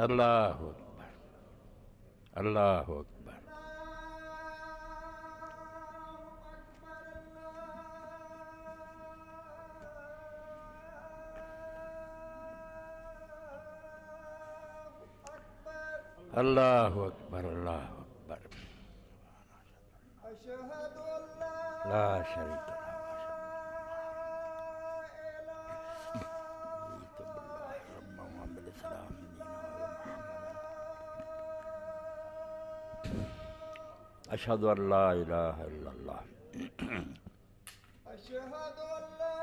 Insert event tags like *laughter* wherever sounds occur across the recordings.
الله أكبر الله أكبر الله أكبر الله أكبر أشهد أن لا شريك له أشهد أن لا إله إلا الله أشهد أن لا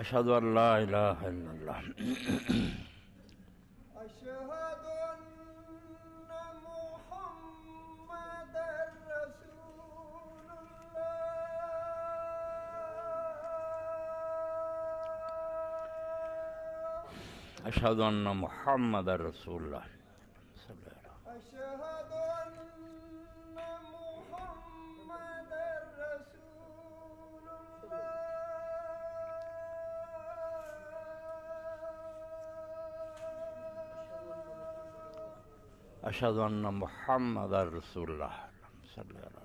أشهد أن لا إله إلا الله أشهد أن محمد رسول الله صلى الله عليه وسلم أشهد أن محمد رسول الله أشهد أن محمد رسول الله صلى الله عليه وسلم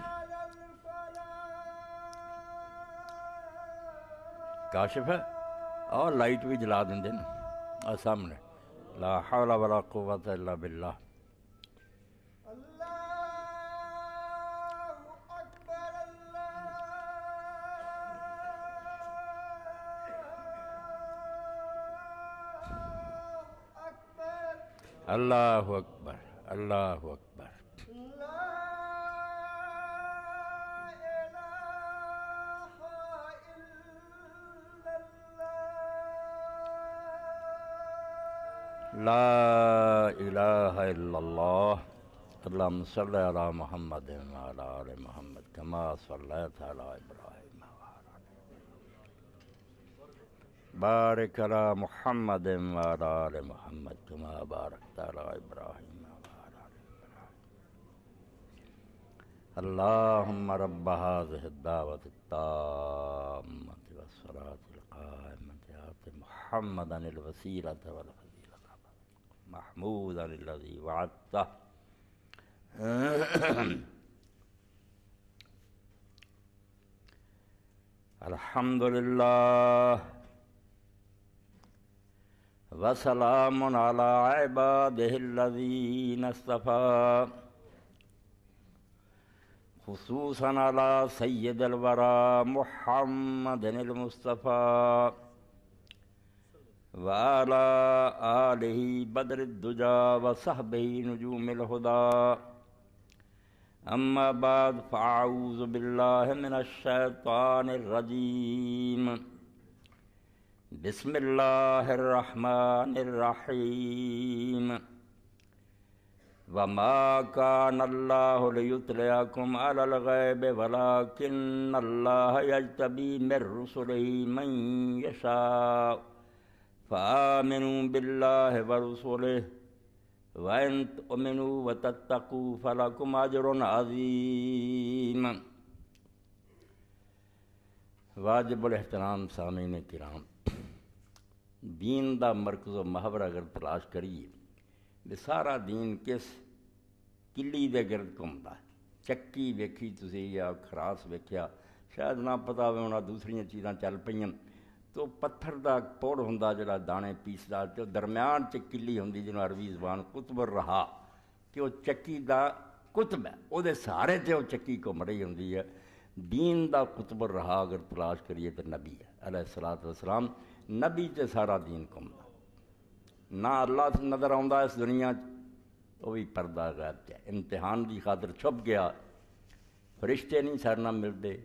*coughs* काशिफ है और लाइट भी जला दें दिन सामने ला हवला वाला कुत बिल्ला अल्लाह अकबर अल्लाह अकबर لا إله إلا الله اللهم صل على محمد وعلى آل محمد كما صليت على إبراهيم وعلى آل بارك على محمد وعلى آل محمد كما باركت على إبراهيم وعلى آل إبراهيم اللهم رب هذه الدعوة التامة والصلاة القائمة آت محمدا الوسيلة والفضل महमूद वादा अलहमदिल्ला वसलाम अलाबादीनफ़ा खसूसन अला सैदलवरा महमदनमस्तफ़ा वाला आलि दुजा बदरद्दुजा नुजू मिल हुदा अम्मा बाद फ़ाउज़ बिल्लाशैतानरजीम बिस्मिल्लाहमानरहीम वमा कानल्लातलकुम गैब वला किन्नल्लाह यजतबी मिर रसुलही मई फ़ामिनू बिल्लाह वरसोले वैन तमिनु व तत्तकू फ़लकुम अजरन अजीम वाजबुल एहतराम सामीन कराम दीन का मरकज माहवर अगर तलाश करिए भी सारा दीन किस किली के गिरद घूमता चक्की वेखी तुसी या खरास वेख्या शायद ना पता होना दूसरिया चीज़ा चल पईयां ਤੋ ਪੱਥਰ ਦਾ ਪੌੜ ਹੁੰਦਾ ਜਿਹੜਾ ਦਾਣੇ ਪੀਸਦਾ ਤੇ ਦਰਮਿਆਨ ਚ ਕਿੱਲੀ ਹੁੰਦੀ ਜਿਹਨੂੰ ਅਰਬੀ ਜ਼ਬਾਨ ਕੁਤਬਰ ਰਹਾ ਕਿ ਉਹ ਚੱਕੀ ਦਾ ਕੁਤਬ ਹੈ ਉਹਦੇ ਸਾਰੇ ਤੇ ਉਹ ਚੱਕੀ ਘੁੰਮ ਰਹੀ ਹੁੰਦੀ ਹੈ دین ਦਾ ਕੁਤਬਰ ਰਹਾ ਅਗਰ ਤਲਾਸ਼ ਕਰੀਏ ਤੇ ਨਬੀ ਹੈ ਅਲੈਹ ਸਲਾਤ ਵਸਲਾਮ ਨਬੀ ਤੇ ਸਾਰਾ دین ਘੁੰਮਦਾ ਨਾ ਅੱਲਾਹ ਨਜ਼ਰ ਆਉਂਦਾ ਇਸ ਦੁਨੀਆ 'ਚ ਉਹ ਵੀ ਪਰਦਾ ਗਾਇਬ ਹੈ ਇਮਤਿਹਾਨ ਦੀ ਖਾਤਰ ਛੁਪ ਗਿਆ ਫਰਿਸ਼ਤੇ ਨਹੀਂ ਸਰਨਾ ਮਿਲਦੇ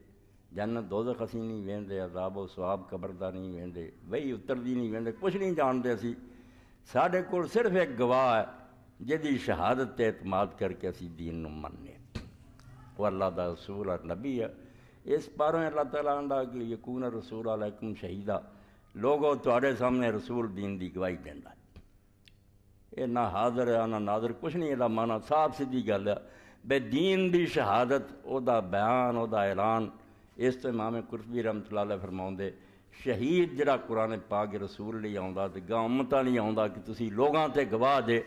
जन्न दुद्ध खसी नहीं वेंदे अदाबो सुहाब कबरदा नहीं वेंदे बही उतरदी नहीं वेंदे कुछ नहीं जानते असी साढ़े को सिर्फ एक गवाह है जिदी शहादत इतमाद करके असी दीन मनने वो अल्लाह का रसूल और नबी है इस बारों अल्लाह तला आंदा कि यकून रसूल अलैकुम शहीदा लोगो तुहे सामने रसूल दीन की दी गवाही देंदा ये ना हाजिर है ना नाजर कुछ नहीं माना साफ सीधी गल है बे दीन की दी शहादत वह बयान वह ऐलान इस तो इमाम कुरफी रमत लाल फरमाते शहीद जरा कुरान पा के रसूल लिए आता दिगा उम्मत नहीं आता कि तुम लोगों से गवाह दे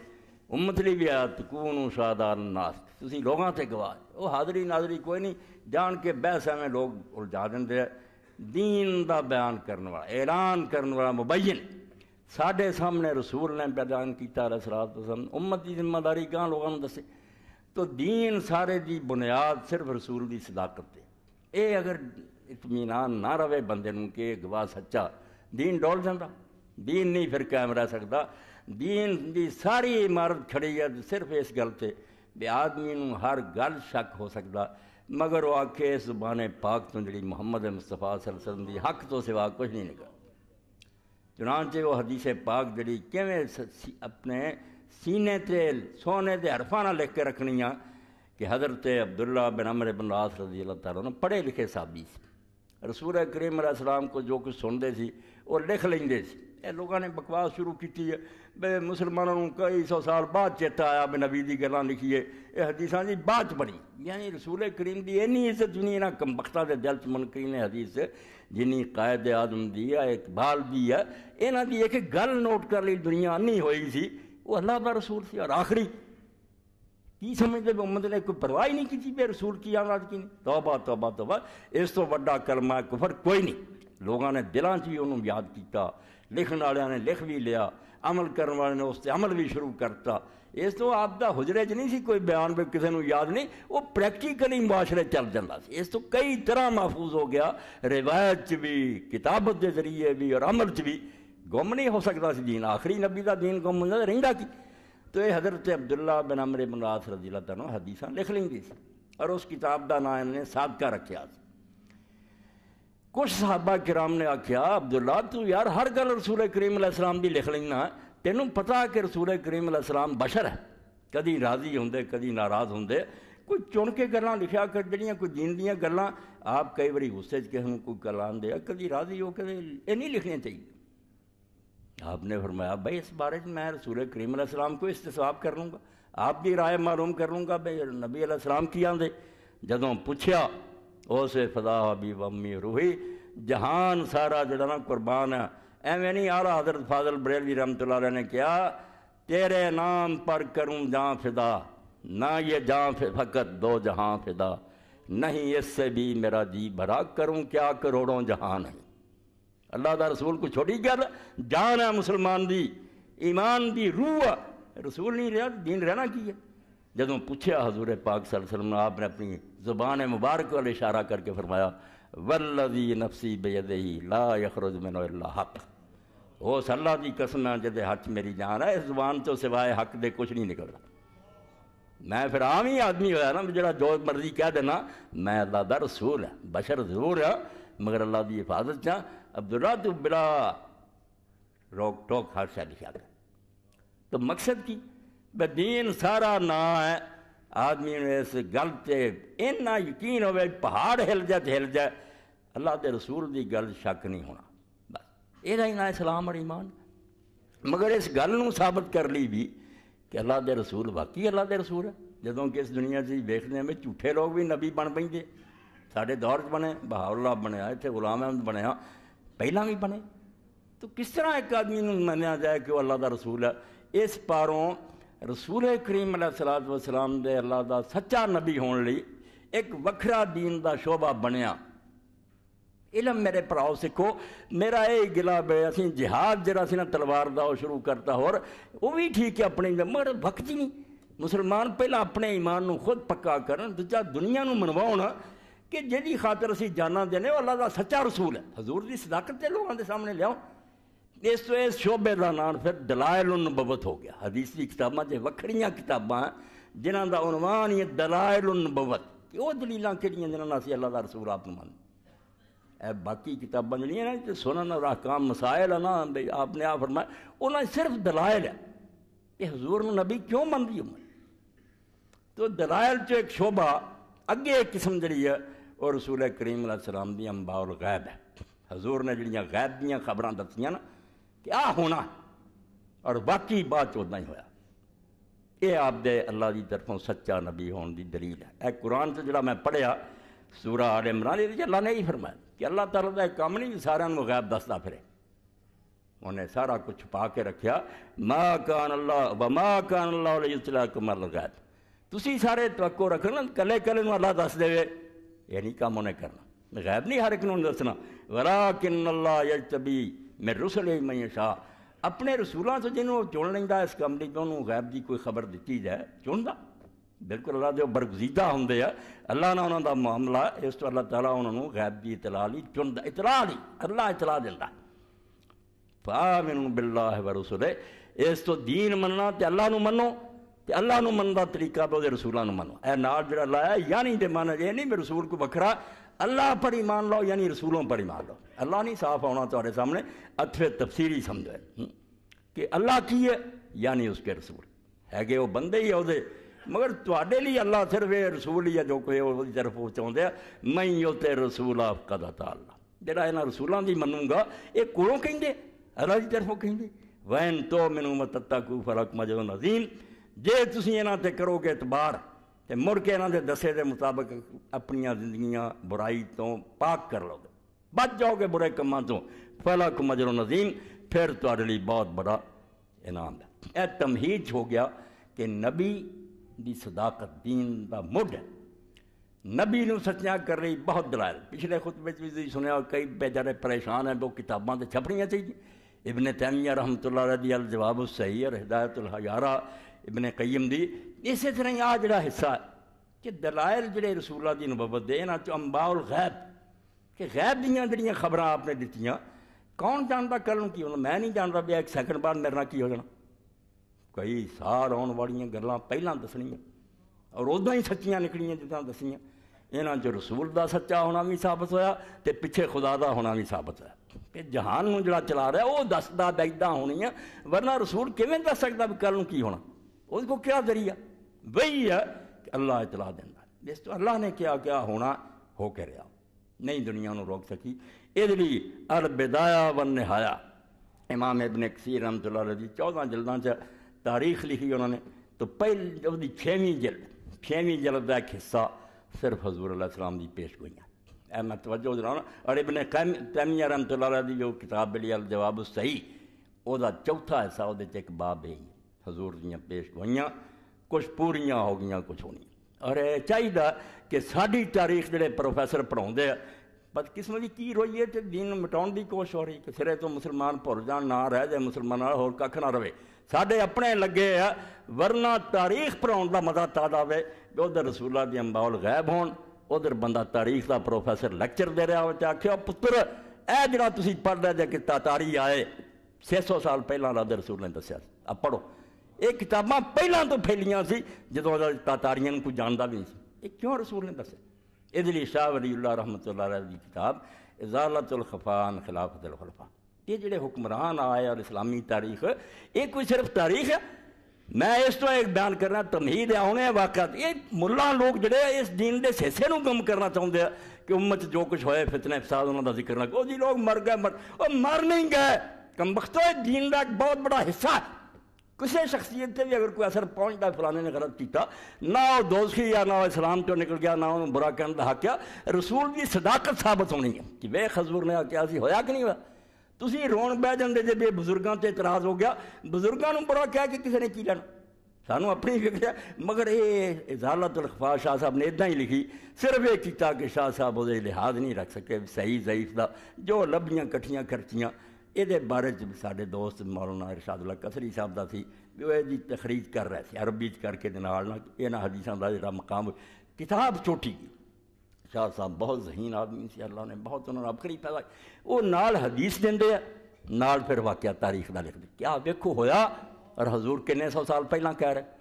उम्मत नहीं भी आया तकून साधारण नास तुम लोगों से गवा दे हाजरी नाजरी कोई नहीं जान के बहस एवं लोग उलझा देंगे दीन का बयान करने वाला ऐलान करने वाला मुबैन साढ़े सामने रसूल ने बयान किया रसरात उम्मत की जिम्मेदारी गांह लोगों दसे तो दीन सारे की बुनियाद सिर्फ रसूल की सदाकत है ये अगर इतमीनान ना रवे बंदे कि गवाह सच्चा दीन डोल जाता दीन नहीं फिर कायम रह सकता दीन की दी सारी इमारत खड़ी है सिर्फ इस गल से भी आदमी हर गल शक हो सकता मगर वह आखे जबाने पाक तो जी मुहम्मद मुस्तफा सरसलम की हक तो सिवा कुछ नहीं निकल चुनाच वह हदीशे पाक जी कि अपने सीने से सोने के हरफा ना लिख के रखनी है कि हज़रत अब्दुल्ला बिन अमर बिन रास रजी अल्लाह तारा पढ़े लिखे साबी से रसूल करीम सलाम को जो कुछ सुनते थे वो लिख लेंगे लोगों ने बकवास शुरू की मुसलमानों को कई सौ साल बाद चेता आया बे नबी की गल् लिखी है यह हदीसा जी बाद बनी यानी रसूल करीम की इन्नी इज्जत जिनी इन्होंने कमबकता के दिल च मुनकरी ने हदीस जिनी कायद आदम की है इकबाल दी है इन्हों की एक गल नोट कर ली दुनिया अन्नी हुई थी वह अल्लाह का रसूल से और आखिरी की समझते मुहम्मद ने कोई परवाह ही नहीं की रसूल की आजाद की नहीं तौबा तौबा तौबा इस तो व्डा कलमा कुफर कोई नहीं लोगों ने दिलों से भी उन्होंने याद किया लिखण ने लिख भी लिया अमल करने वाले ने उससे अमल भी शुरू करता इस तो आपका हुजरे च नहीं सी कोई बयान भी किसी को याद नहीं वो प्रैक्टिकली मुआरे चल जाता इस तो कई तरह महफूज हो गया रिवायत च भी किताबत के जरिए भी और अमल च भी गुम नहीं हो सकता दीन आखिरी नबी का दीन गुम रहा कि तो यह हज़रत अब्दुल्ला बिन अमर बिन रास रजील तनो हदीसा लिख लेंगी और उस किताब का ना इन्हें सबका रखा कुछ साहबा किराम ने आख्या अब्दुल्ला तू यार हर गल रसूल करीम असलाम की लिख लेना तेनों पता कि रसूल करीम असलाम बशर है कभी राजी होंगे कभी नाराज़ होंगे कोई चुन के गल् लिखा कर जड़िया कोई दीन दया गल् आप कई बार गुस्से कि कोई गल आ कभी राजी हो कभी ये नहीं लिखनी चाहिए आपने फरमाया भाई इस बारे में मैं रसूल करीम सलाम को इस्तेसाब कर लूँगा आप भी राय मालूम कर लूँगा भाई नबी सलाम की आंदे जदों पूछया उस फदा हबी अम्मी रूही जहान सारा जरा कुरबान कुर्बान है एवें नहीं आला हजरत फाजल बरेली रमत ने कहा तेरे नाम पर करूँ जहाँ फिदा ना ये जहाँ फकत दो जहाँ फिदा नहीं इससे भी मेरा जी भरा करूँ क्या करोड़ों जहान है अल्लाह का रसूल को छोटी गल जान है मुसलमान की ईमान की रूह आ रसूल नहीं रहा दीन रहना की है जदों पूछा हजूर पाक सलम आपने अपनी जुबान मुबारक वाल इशारा करके फरमाया वल्लि नफसी ही ला यखरज अल्लाह हक हो सल्ला की कसम जदे हथ मेरी जान है इस जुबान तो सिवाय हक दे कुछ नहीं निकलना मैं फिर आम ही आदमी होया ना जरा जो मर्जी कह देना मैं अल्लाह का रसूल है बशर जरूर हाँ मगर अल्लाह की हिफाजत चाह अब्दुल्लात बड़ा रोक टोक हर लिखा कर तो मकसद की बदीन सारा ना है आदमी ने इस गल से इन्ना यकीन हो पहाड़ हिल जाए तो हिल जाए अल्लाह के रसूल की गल शक नहीं होना बस यदा ही ना इस्लाम और ईमान मगर इस गल साबित कर ली भी कि अल्लाह के रसूल वाकई अल्लाह के रसूल है जो कि इस दुनिया से देखते हैं भी झूठे लोग भी नबी बन पे साढ़े दौर च बने बहाउल्ला बनया इतने गुलाम अहमद बनया हाँ। ਪਹਿਲਾਂ ਵੀ ਬਣੇ ਤੂੰ ਕਿਸ ਤਰ੍ਹਾਂ ਇੱਕ ਆਦਮੀ ਨੂੰ ਮੰਨਿਆ ਜਾਏ ਕਿ ਉਹ ਅੱਲਾ ਦਾ ਰਸੂਲ ਹੈ ਇਸ ਪਾਰੋਂ ਰਸੂਲ ਕਰੀਮ ਅਲੈਹਿਸਲਾਤ ਵਸਲਾਮ ਦੇ ਅੱਲਾ ਦਾ ਸੱਚਾ ਨਬੀ ਹੋਣ ਲਈ ਇੱਕ ਵੱਖਰਾ دین ਦਾ ਸ਼ੋਭਾ ਬਣਿਆ ਇਲਮ ਮੇਰੇ ਭਰਾਓ ਸਿੱਖੋ ਮੇਰਾ ਇਹ ਗਿਲਾ ਹੈ ਅਸੀਂ ਜਿਹਹਾਦ ਜਿਹੜਾ ਸੀ ਨਾ ਤਲਵਾਰ ਦਾ ਉਹ ਸ਼ੁਰੂ ਕਰਤਾ ਹੋਰ ਉਹ ਵੀ ਠੀਕ ਹੈ ਆਪਣੇ ਮਰ ਵਕਤ ਹੀ ਨਹੀਂ ਮੁਸਲਮਾਨ ਪਹਿਲਾਂ ਆਪਣੇ ਈਮਾਨ ਨੂੰ ਖੁਦ ਪੱਕਾ ਕਰਨ ਦੂਜਾ ਦੁਨੀਆ ਨੂੰ ਮਨਵਾਉਣਾ कि जी खातर असी जाना देने अल्लाह का सच्चा रसूल है हजूर की सदाकत से लोगों के सामने लिया इस तो इस शोभे का नाम फिर दलायल उन बबत हो गया हदीसी किताबा से वक्रिया किताबा जिन्हों का अनुमान ही दलायल उन नबवत दलील के जिन्होंने असं अल्लाह का रसूल आप मान ए बाकी किताबा जी ना सुन रहा काम मसायल है ना बे आपने आप फरमाए उन्हें सिर्फ दलायल है कि हजूर नबी क्यों मन दी उम्र तो दलायल चो एक शोभा अगे एक किस्म जी है ਉਹ ਰਸੂਲ ਕਰੀਮ ਅਲੈਹ ਸਲਾਮ ਦੀਆਂ ਅੰਬਾਉਲ ਗਾਇਬ ਹੈ ਹਜ਼ੂਰ ਨੇ ਜਿਹੜੀਆਂ ਗਾਇਬ ਦੀਆਂ ਖਬਰਾਂ ਦੱਸੀਆਂ ਨਾ ਕਿ ਆ ਹੋਣਾ ਔਰ ਬਾਕੀ ਬਾਅਦ ਉਦਾਂ ਹੀ ਹੋਇਆ ਇਹ ਆਪਦੇ ਅੱਲਾ ਦੀ ਤਰਫੋਂ ਸੱਚਾ ਨਬੀ ਹੋਣ ਦੀ ਦਲੀਲ ਹੈ ਇਹ ਕੁਰਾਨ 'ਚ ਜਿਹੜਾ ਮੈਂ ਪੜ੍ਹਿਆ ਸੂਰਾ ਆਲ ਇਮਰਾਨ ਇਹਦੇ 'ਚ ਅੱਲਾ ਨੇ ਹੀ ਫਰਮਾਇਆ ਕਿ ਅੱਲਾ ਤਾਲਾ ਦਾ ਕੰਮ ਨਹੀਂ ਸਾਰਿਆਂ ਨੂੰ ਗਾਇਬ ਦੱਸਦਾ ਫਿਰੇ ਉਹਨੇ ਸਾਰਾ ਕੁਝ ਪਾ ਕੇ ਰੱਖਿਆ ਮਾ ਕਾਨ ਅੱਲਾ ਵਮਾ ਕਾਨ ਅੱਲਾ ਲਿਸਲਾਕੁਮ ਅਲ ਗਾਇਬ ਤੁਸੀਂ ਸਾਰੇ ਤਵੱਕੋ ਰੱਖਣਾ ਕੱਲੇ ਕੱਲੇ ਨੂੰ ਅੱਲਾ ਦੱਸ ਦੇਵੇ यानी काम उन्हें करना गैब नहीं हर एक दसना वरा किन्नल्ला तबी मैं रुसले मैं शाह अपने रसूलों से जिन्होंने चुन लेंदा इस तो उन्होंने गैब की कोई खबर दी जाए चुनता बिल्कुल अल्लाह जो बरगजीदा होंगे अल्लाह ने उन्होंने मामला इस तो अल्लाह तला उन्होंने गैब की इतला ली चुन इतला ली अल्लाह इतला दिता पा मैनू बिल्ला है वरुसले इस तो दीन मनना तो अल्लाह मनो ਤੇ ਅੱਲਾ ਨੂੰ ਮੰਨਦਾ ਤਰੀਕਾ ਤੇ ਉਹਦੇ ਰਸੂਲਾਂ ਨੂੰ ਮੰਨੋ ਇਹ ਨਾਲ ਜਿਹੜਾ ਲਾਇਆ ਯਾਨੀ ਤੇ ਮੰਨ ਇਹ ਨਹੀਂ ਮੇ ਰਸੂਲ ਕੋ ਵੱਖਰਾ अल्लाह पर ईमान लाओ यानी रसूलों पर ईमान लाओ अल्लाह नहीं साफ होना तुम्हारे सामने अथवे तफसीरी समझो कि अल्लाह की है यानी उसके रसूल है कि वो बंदे ही ਉਹਦੇ मगर ਤੁਹਾਡੇ ਲਈ ਅੱਲਾਹ ਸਿਰਫ ਇਹ ਰਸੂਲ ਹੀ ਹੈ ਜੋ ਕੋਈ ਉਹਦੀ ਤਰਫ ਪਹੁੰਚਾਉਂਦੇ ਆ ਮੈਂ ਉਹ ਤੇ ਰਸੂਲ ਆਪ ਕਦਾ ਤਾਲਾ ਜਿਹੜਾ ਇਹਨਾਂ ਰਸੂਲਾਂ ਦੀ ਮੰਨੂਗਾ ਇਹ ਕੋਲੋਂ ਕਹਿੰਦੇ ਅੱਲਾਹ ਦੀ ਤਰਫੋਂ ਕਹਿੰਦੇ ਵੈਨ ਤੋ ਮੈਨੂੰ ਮਤਤਾ ਕੂ ਫਰਕ ਮਜੋ ਨਜ਼ੀਮ जे तुम इन करोगे इतबार तो मुड़ के इन्हों दसे के मुताबिक अपन जिंदगी बुराई तो पाक कर लोगे बच जाओगे बुरे कामों तो फैला कु मजरों नजीम फिर तेरे लिए बहुत बड़ा इनाम है यह तमहीज हो गया कि नबी की सदाकत दीन का मुढ़ है नबी न सचना कर रही बहुत दलाल पिछले खुतबे भी सुने कई बेचारे परेशान है वो किताबा तो छपनिया चाहिए इबन तैमिया रहमतुल्ला जवाब सही है हिदायतुल हजारा ਇਬਨ ਕਈਮ ਦੀ ਇਸੇ ਤਰ੍ਹਾਂ ਹੀ ਆ ਜਿਹੜਾ ਹਿੱਸਾ ਕਿ ਦਲਾਇਲ ਜਿਹੜੇ ਰਸੂਲਾਂ ਦੀ ਨਬਵਤ ਦੇ ਇਹਨਾਂ ਚ ਅੰਬਾਉਲ ਗੈਬ ਕਿ ਗੈਬ ਦੀਆਂ ਜਿਹੜੀਆਂ ਖਬਰਾਂ ਆਪਨੇ ਦਿੱਤੀਆਂ ਕੌਣ ਜਾਣਦਾ ਕੱਲ ਨੂੰ ਕੀ ਹੋਣਾ ਮੈਂ ਨਹੀਂ ਜਾਣਦਾ ਵੀ ਇੱਕ ਸੈਕਿੰਡ ਬਾਅਦ ਮੇਰੇ ਨਾਲ ਕੀ ਹੋ ਜਾਣਾ ਕਈ ਸਾਰ ਆਉਣ ਵਾਲੀਆਂ ਗੱਲਾਂ ਪਹਿਲਾਂ ਦੱਸਣੀਆਂ ਔਰ ਉਦੋਂ ਹੀ ਸੱਚੀਆਂ ਨਿਕਲੀਆਂ ਜਿੱਦਾਂ ਦੱਸੀਆਂ ਇਹਨਾਂ 'ਚ ਰਸੂਲ ਦਾ ਸੱਚਾ ਹੋਣਾ ਵੀ ਸਾਬਤ ਹੋਇਆ ਤੇ ਪਿੱਛੇ ਖੁਦਾ ਦਾ ਹੋਣਾ ਵੀ ਸਾਬਤ ਹੈ ਕਿ ਜਹਾਨ ਨੂੰ ਜਿਹੜਾ ਚਲਾ ਰਿਹਾ ਉਹ ਦੱਸਦਾ ਦੈਦਾ ਹੋਣੀ ਆ ਵਰਨਾ ਰਸੂਲ ਕਿਵੇਂ ਦੱਸ ਸਕਦਾ ਵੀ ਕੱਲ ਨੂੰ ਕੀ ਹੋਣਾ उसको क्या जरिया वही है कि अल्लाह इतला देता इस तो अल्लाह ने क्या क्या होना हो के रहा नहीं दुनिया को रोक सकी इसलिए अल बेदाया बन नहाया इमाम इबन कसीर रमत जी चौदह जल्दा च तारीख लिखी उन्होंने तो पहले छेवीं जल्द छेवीं जल्द का एक हिस्सा सिर्फ हजूर अल्लाम की पेश गोई ए मैं तवजो दिलाना और इबन कैम तैमिया रमत जो किताब बिली अल जवाब सही चौथा हिस्सा वह एक बाब है ਹਜ਼ੂਰ ਦੀਆਂ ਪੇਸ਼ ਹੋਈਆਂ ਕੁਝ ਪੂਰੀਆਂ ਹੋ ਗਈਆਂ ਕੁਝ ਹੋਣੀਆਂ ਔਰ ਇਹ ਚਾਹੀਦਾ ਕਿ ਸਾਡੀ ਤਾਰੀਖ ਜਿਹੜੇ ਪ੍ਰੋਫੈਸਰ ਪੜਾਉਂਦੇ ਆ ਬਸ ਕਿਸਮ ਦੀ ਕੀ ਰੋਈ ਹੈ ਤੇ ਦੀਨ ਮਿਟਾਉਣ ਦੀ ਕੋਸ਼ਿਸ਼ ਹੋ ਰਹੀ ਕਿ ਸਿਰੇ ਤੋਂ ਮੁਸਲਮਾਨ ਭੁੱਲ ਜਾਣ ਨਾ ਰਹਿ ਜਾਏ ਮੁਸਲਮਾਨਾਂ ਹੋਰ ਕੱਖ ਨਾ ਰਵੇ ਸਾਡੇ ਆਪਣੇ ਲੱਗੇ ਆ ਵਰਨਾ ਤਾਰੀਖ ਪੜਾਉਣ ਦਾ ਮਜ਼ਾ ਤਾਦ ਆਵੇ ਵੀ ਉਧਰ ਰਸੂਲਾਂ ਦੀ ਅੰਬਾਉਲ ਗਾਇਬ ਹੋਣ ਉਧਰ ਬੰਦਾ ਤਾਰੀਖ ਦਾ ਪ੍ਰੋਫੈਸਰ ਲੈਕਚਰ ਦੇ ਰਿਹਾ ਹੋਵੇ ਤੇ ਆਖਿਓ ਪੁੱਤਰ ਇਹ ਜਿਹੜਾ ਤੁਸੀਂ ਪੜ੍ਹਦਾ ਜੇ ਕਿ ਤਾਤਾਰੀ ਆਏ 600 ਸਾਲ ਪਹਿਲਾਂ ਦਾ ਰਸੂਲ ਨੇ ਦੱਸਿਆ ਆ ਪੜੋ ये किताबा पहलों तो फैलिया से जो तातारियां कोई जानता भी नहीं क्यों रसूल ने दस ये शाह वली रहमत की किताब इजालत उल खफान खिलाफत उल खलफा ये जो हुक्मरान आए और इस्लामी तारीख ये कोई सिर्फ तारीख है मैं इस तरह एक बयान करना तमहीद आने वाकत ये मुला लोग जोड़े इस दिन के सिसे को गम करना चाहते हैं कि उम्मत जो कुछ होया फितने फसाद उन्होंने जिक्र लगे जी लोग मर गए मर वह मर नहीं गए कम दीन का एक बहुत बड़ा हिस्सा है किसी शख्सियत से भी अगर कोई असर पहुँचता फलाने ने गलत किया ना वो दोषी या ना इस्लाम तो निकल गया ना उन्होंने बुरा कहना हा क्या रसूल की सदाकत साबित होनी है कि वे खजूर ने आख्या होया कि नहीं हुआ तुम रोन बह जाते जे ये बजुर्गों से इतराज हो गया बुज़ुर्गों को बुरा कह कि किसी ने की लैना सानू अपनी फिक्र है मगर ये यजाला तलखफा शाह साहब ने इदा ही लिखी सिर्फ यह किया कि शाह साहब वो लिहाज नहीं रख सके सही जईफ का जो लभियां कट्ठिया खर्चिया ये बारे चे दोस्त मौलाना इरशादला कसरी साहब का सी भी तखरीज कर रहा है अरबी करके इन्होंने हदीसा का जरा मकाम किताब छोटी गई शाह साहब बहुत जहीन आदमी से अल्लाह ने बहुत उन्होंने अबखड़ी पैदा वो नाल हदीस देंगे नाल फिर वाकया तारीख का लिखते क्या वेखो होया और हजूर किन्ने सौ साल पहला कह रहे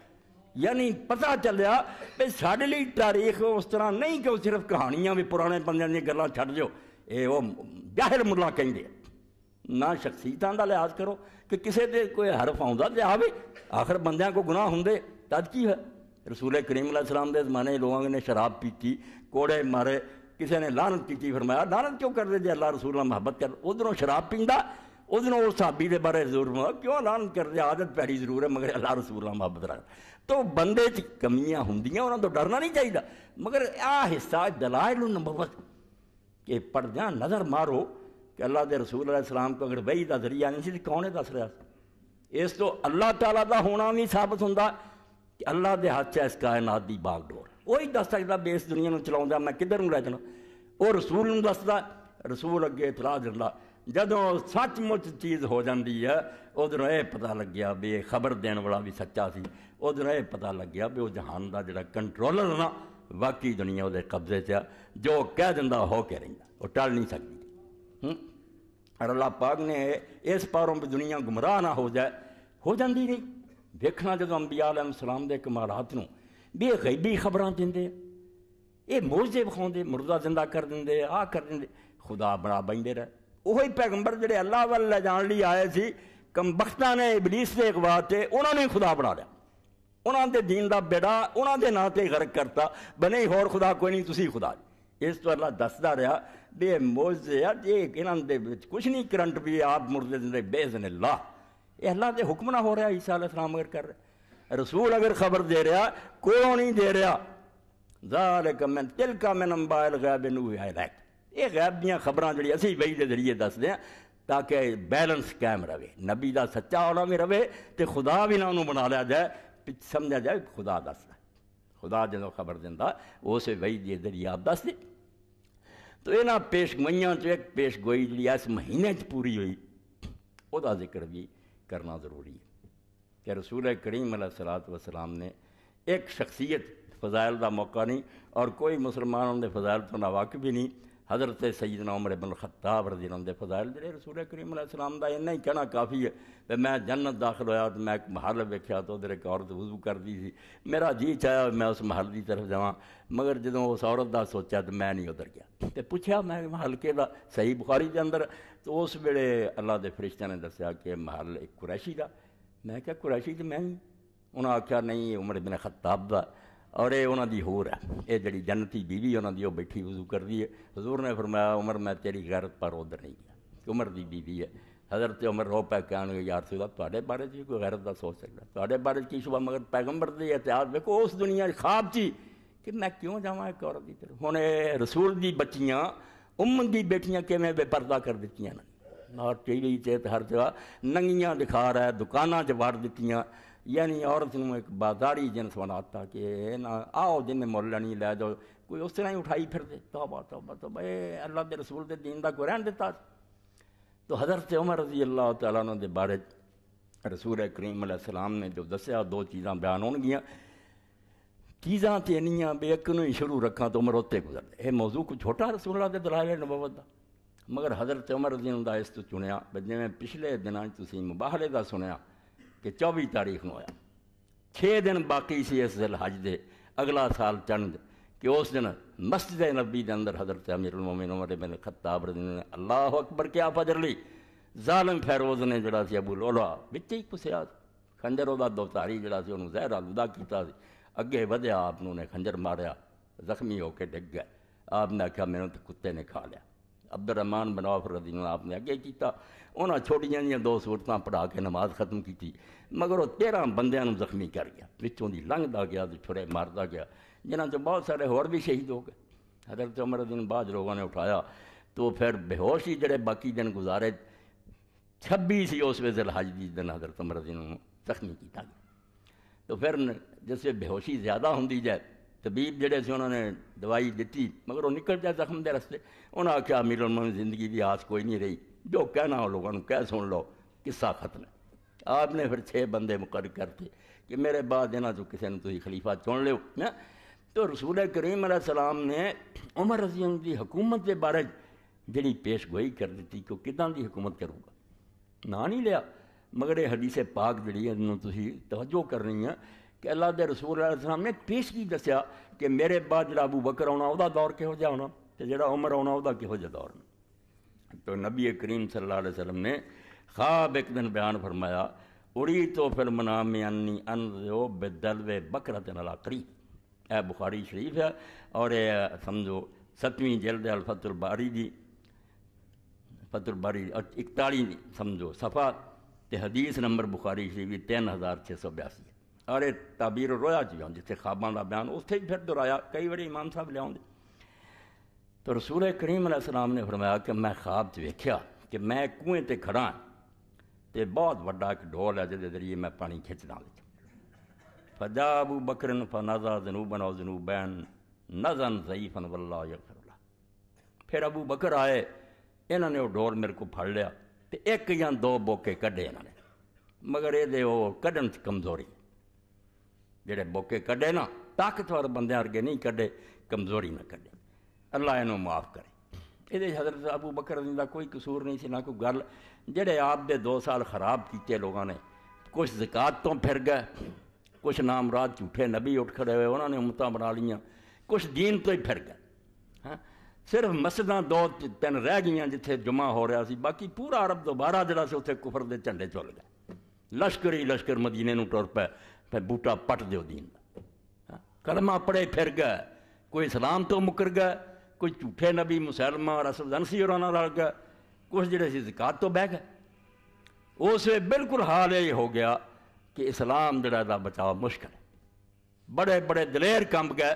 यानी पता चलिया भी साढ़े लिए तारीख उस तरह नहीं कि सिर्फ कहानियां भी पुराने बंद दल छो ये वो जाहिर मुला कहें ना ਸ਼ਖਸੀਅਤਾਂ ਦਾ ਲਿਹਾਜ਼ ਕਰੋ ਕਿ ਕਿਸੇ ਦੇ ਕੋਈ ਹਰਫ ਆਉਂਦਾ ਤੇ ਆਵੇ ਆਖਰ ਬੰਦਿਆਂ ਕੋ ਗੁਨਾਹ ਹੁੰਦੇ ਤਦ ਕੀ रसूल करीम सलाम के ज़माने लोगों ने शराब पीती कोड़े मारे किसी ने लानत की फरमाया लानत क्यों कर दे जे अल्लाह रसूल मुहब्बत कर उधरों शराब पीता उधरों उस हाबी के बारे जरूर क्यों लानत कर दे आदत पैड़ी जरूर है मगर अल्लाह रसूल मुहब्बत रख तो बंदे कमियां होंदिया उन्होंने तो डरना नहीं चाहिए मगर आ हिस्सा दलायल नंबर कि पढ़दा नज़र मारो ਦੇ ਰਸੂਲ के ਸਲਾਮ ਕੋ को अगर ਦਾ का ਨਹੀਂ ਸੀ ਕੌਣ ਹੈ ਦੱਸ ਰਿਹਾ ਇਸ ਤੋਂ ਅੱਲਾਹ ਤਾਲਾ ਦਾ ਹੋਣਾ ਵੀ ਸਾਬਤ ਹੁੰਦਾ ਕਿ ਅੱਲਾਹ ਦੇ ਹੱਥ 'ਚ ਇਸ ਕਾਇਨਾਤ ਦੀ ਬਾਗਡੋਰ ਉਹ ਹੀ ਦੱਸ ਸਕਦਾ ਬੇਸ ਦੁਨੀਆ ਨੂੰ ਚਲਾਉਂਦਾ ਮੈਂ ਕਿੱਧਰ ਨੂੰ ਲੈ ਜਾਣਾ ਉਹ ਰਸੂਲ ਨੂੰ ਦੱਸਦਾ ਰਸੂਲ ਅੱਗੇ ਇਤਰਾਜ਼ ਕਰਦਾ ਜਦੋਂ ਸੱਚਮੁੱਚ ਚੀਜ਼ ਹੋ ਜਾਂਦੀ ਹੈ ਉਦੋਂ ਇਹ ਪਤਾ ਲੱਗਿਆ ਵੀ ਇਹ ਖਬਰ ਦੇਣ ਵਾਲਾ ਵੀ ਸੱਚਾ ਸੀ ਉਦੋਂ ਇਹ ਪਤਾ ਲੱਗਿਆ ਵੀ ਉਹ ਜਹਾਨ ਦਾ ਜਿਹੜਾ ਕੰਟਰੋਲਰ ਨਾ ਵਾਕੀ ਦੁਨੀਆ ਉਹਦੇ ਕਬਜ਼ੇ 'ਚ ਆ ਜੋ ਕਹਿ ਦਿੰਦਾ ਹੋ ਕੇ ਰਹਿੰਦਾ ਉਹ ਟਲ ਨਹੀਂ ਸਕਦਾ ਹਮ ਅਰਲਾ ਪਾਗ ਨੇ ਇਸ ਪਾਰੋਂ ਵੀ ਦੁਨੀਆ ਗੁੰਮਰਾਹ ਨਾ ਹੋ ਜਾਏ ਹੋ ਜਾਂਦੀ ਨਹੀਂ ਵੇਖਣਾ ਜਦੋਂ ਅੰਬੀਆ ਅਲੈਮ ਸਲਾਮ ਦੇ ਕਮਾਲਾਤ ਨੂੰ ਵੀ ਗੈਬੀ ਖਬਰਾਂ ਦਿੰਦੇ ਇਹ ਮੌਜੇ ਵਿਖਾਉਂਦੇ ਮਰਦਾ ਜ਼ਿੰਦਾ ਕਰ ਦਿੰਦੇ ਆ ਕਰ ਦਿੰਦੇ ਖੁਦਾ ਬੰਦੇ ਰ ਉਹ ਹੀ ਪੈਗੰਬਰ ਜਿਹੜੇ ਅੱਲਾਹ ਵੱਲ ਲੈ ਜਾਣ ਲਈ ਆਏ ਸੀ ਬਖਤਾ ਨੇ ਇਬਲਿਸ ਦੇ ਅਗਵਾ ਤੇ ਉਹਨਾਂ ਨੇ ਖੁਦਾ ਬਣਾ ਲਿਆ ਉਹਨਾਂ ਦੇ دین ਦਾ ਬੇੜਾ ਉਹਨਾਂ ਦੇ ਨਾਂ ਤੇ ਗਰਕ ਕਰਤਾ ਬਨੇ ਹੋਰ ਖੁਦਾ ਕੋਈ ਨਹੀਂ ਤੁਸੀਂ ਖੁਦਾ ਇਸ ਤੋਂ ਅੱਲਾ ਦੱਸਦਾ ਰਿਹਾ बे मोजेत ये इन्हों के कुछ नहीं करंट भी आप मुर्दे देंगे बेजन अल्लाह ये अल्लाह के हुक्म ना हो रहा ईसा इस्लाम अगर कर रहे रसूल अगर खबर दे रहा कोई नहीं दे रहा ज़ालिक मैं तिलका मैं नंबाइल गैब नू है ये गैब दियाँ खबर जी असी वही के जरिए दसते हैं ताकि बैलेंस कायम रहे नबी का सच्चा होना भी रहे तो खुदा भी ना उन्होंने बना लिया जाए समझा जाए खुदा दस खुदा जो खबर दिता उस वही के जरिए आप दस दे तो ये ना पेश मइया चो तो एक पेश गोई जी इस महीने च पूरी हुई वह जिक्र भी करना जरूरी है कि रसूल करीम अला सलात वसलाम ने एक शख्सियत फजायल का मौका नहीं और कोई मुसलमान उनके फजायल तो ना वाक भी नहीं हज़रत सईद उमर बिन खत्ता रजी नंदे फजायल जे रसूल करीम सलाम का इन्ना ही कहना काफ़ी है ते मैं जन्नत दाखिल होया तो मैं एक महल वेख्या तो उधर एक औरत वजू दी थी मेरा जी चाहे मैं उस महल की तरफ जावा मगर जो उस औरत का सोचा तो मैं नहीं उधर गया तो पुच्छेआ मैं महल के सही बुखारी के अंदर तो उस वेले अल्लाह के फरिश्त ने दसिया कि महल एक कुरैशी का मैं क्या कुरैशी तो मैं ही उन्हें आख्या नहीं उमर बिना खत्ताब का और ये उन्होंने होर है ਹੈ ਇਹ बीवी ਜੰਨਤੀ ਬੀਵੀ बैठी वजू करती है हजूर ने फरमाया ਹਜ਼ੂਰ मैं तेरी गैरत पर उधर नहीं ਪਰ उम्र की बीवी है हज़रत उमर रो पै कह यार थोड़े बारे में कोई गैरत का सोच सकता थोड़े बारे की शुभ मगर पैगंबर के इतिहास देखो उस दुनिया खाब थी कि मैं क्यों जावा एक औरत की तरफ हूँ रसूल की बच्चिया उमन की बेटियां किमें बेपरदा कर दिखाई और हर जगह नंगिया दिखा रहा है दुकाना च वार दिखाई यानी औरत एक बाजारी जिनस बनाता कि ना आओ जिन्हें मुल नहीं लै जाओ कोई उस तरह ही उठाई फिर दे तोबा तोबा ए अल्लाह के रसूल के दीन का कोई रहन दिता तो हजरत उमर रजी अल्लाह तला के बारे रसूल करीम सलाम ने जो दसिया दो चीज़ा बयान हो चीज़ा तो इन भी एक ही शुरू रखा तो उमर उत्ते गुजर यह मौजू कुछ छोटा रसूला के दलाल नबोबत का मगर हजरत उमर रजी ने इस चुनिया जिमें पिछले दिनों तुम मुबाहले का सुनया कि चौबीस तारीख में आया छे दिन बाकी से इस दिल हज दे अगला साल चंद कि उस दिन मस्जिद नबी के अंदर हजरत अमीरमिन उमर बिन खत्ताब ने अल्लाह अकबर क्या फजर ली जालम फैरोज ने जोड़ा सी अबू लोला बिच ही घुसया खंजर वह दोतारी जोड़ा सी उन्होंने जहर आलूदा किया अगे वध्या आपू ने खंजर मारिया जख्मी होकर डिग गए आपने आख्या ਨੇ तो कुत्ते ने खा लिया ਖਾ रहमान ਅਬਦੁਰ ਰਹਿਮਾਨ ਬਨਾਫ आपने अगे ਆਪ उन्होंने छोटिया ਜੀਆਂ दो सूरत पढ़ा के नमाज खत्म की मगर वो तेरह बंद जख्मी कर गया ਗਿਆ की लंघता गया तो छुरे मारता गया जिन्हों ਜਿਨ੍ਹਾਂ बहुत सारे होर भी शहीद हो गए अगर हजरत दिन बाद लोगों ने उठाया तो फिर बेहोश ही जड़े बाकी दिन गुजारे छब्बी से उस वे दिल हाजी दिन हजरत उमर दिन जख्मी किया गया तो फिर जैसे बेहोशी ज़्यादा होंगी जाए तबीब जड़े से उन्होंने दवाई दी मगर वो निकल जाए जख्म के रस्ते उन्हें आख्या अमीर उन्होंने जिंदगी की आस कोई नहीं रही जो कहना हो लोगों को कह सुन लो किस्सा खत्म है आपने फिर छः बंदे मुकर करते कि मेरे बाद देना चो किसी ने तुम खलीफा चुन लो ना तो रसूल करीम सलाम ने उमर रजी की हुकूमत के बारे जी पेशगोई कर दी कि किदा की हुकूमत करूँगा ना नहीं लिया मगर यह हदीसे पाक जी तवजो तवज्जो करनी है कि अल्लाह के रसूल सलाम ने पेश की दसिया कि मेरे बाद जरा अबू बकर आना वह दौर कहो जहा होना तो जरा उमर आना वह किहो जहा दौर तो नबी करीम सल्लल्लाहु अलैहि वसल्लम ने ख्वाब एक दिन बयान फरमाया उड़ी तो फिर मनामी अन्नी अन दो वे बकरत नला करी ए बुखारी शरीफ है और ये समझो सतवीं जल्द अलफतुल बारी जी फतुल बारी इकताली समझो सफ़ा तो हदीस नंबर बुखारी शरीफ तीन हज़ार छः सौ बयासी और ये ताबीर रोया जी जिसे ख्वाबा का बयान उत्थे भी फिर दोहराया कई बार इमाम साहब लिया तो रसूल करीम सलाम ने फरमाया कि मैं ख्वाब वेख्या कि मैं कुएं ते खड़ा तो बहुत व्डा एक डोल है जिसे जरिए मैं पानी खिंचदा विच फजा अबू बकरन फनाजा जनूबन और जनूबैन नजन फन वल्ला यकफरला फिर अबू बकर आए इन्होंने वो डोर मेरे को फड़ लिया तो एक या दो बोके क्ढे इन्होंने मगर ये क्ढन कमजोरी जेडे बोके क्ढे ना ताकतवर बंद अर्गे नहीं क्ढे कमजोरी ਨਾ क्ढे अल्लाह इन माफ़ करे ये हजरत अबू बकर कोई कसूर नहीं सी ना कोई गल जे आप दे दो साल खराब किए लोगों ने कुछ जिकात तो फिर गए कुछ नाम रात झूठे नबी उठ खड़े हुए उन्होंने उम्मत बना लिया कुछ दीन तो ही फिर गए है सिर्फ मस्जिद दो तीन रह गई जिथे जुमा हो रहा है बाकी पूरा अरब दोबारा जरा उ कुफर के झंडे चुल गए लश्कर ही लश्कर मदीने तुर पै फिर बूटा पट दौ दीन कलमा पड़े फिर गए कोई इस्लाम तो मुकर गए कोई झूठे नबी मुसलमान रसवदंसी और रल गया कुछ जोड़े से जिकात तो बह गए उस बिल्कुल हाल यही हो गया कि इस्लाम जरा बचाव मुश्किल है बड़े बड़े दलेर कंब गए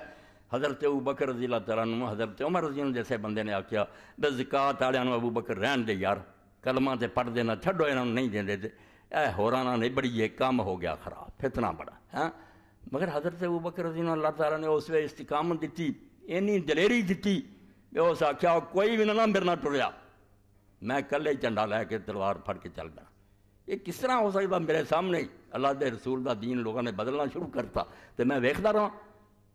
हजरत अबू बकर रजी तला हजरत उमर रजी जैसे बंद ने आख्या बे जिकात आलियां अबू बकर रहन दे यार कलमा से पढ़ देना छोड़ो इन्हों नहीं देते दे ए होराना नहीं बड़ी ये कम हो गया खराब फितना बड़ा है मगर हजरत अबू बकर रजी अल्लाह तला ने उस वे इस्तकाम दी ਇੰਨੀ ਦਲੇਰੀ ਦਿੱਤੀ ਵੀ ਉਸ ਆਖਿਆ ਕੋਈ ਵੀ ਨਾ ਮੇਰੇ ਨਾਲ ਟੁਰਿਆ ਮੈਂ ਇਕੱਲੇ ਝੰਡਾ ਲੈ ਕੇ ਤਲਵਾਰ ਫੜ ਕੇ ਚੱਲ ਗਿਆ ਇਹ ਕਿਸ ਤਰ੍ਹਾਂ ਹੋ ਸਕਦਾ ਮੇਰੇ ਸਾਹਮਣੇ ਅੱਲਾ ਦੇ ਰਸੂਲ ਦਾ دین ਲੋਕਾਂ ਨੇ ਬਦਲਣਾ ਸ਼ੁਰੂ ਕਰਤਾ ਤੇ ਮੈਂ ਵੇਖਦਾ ਰਹਾ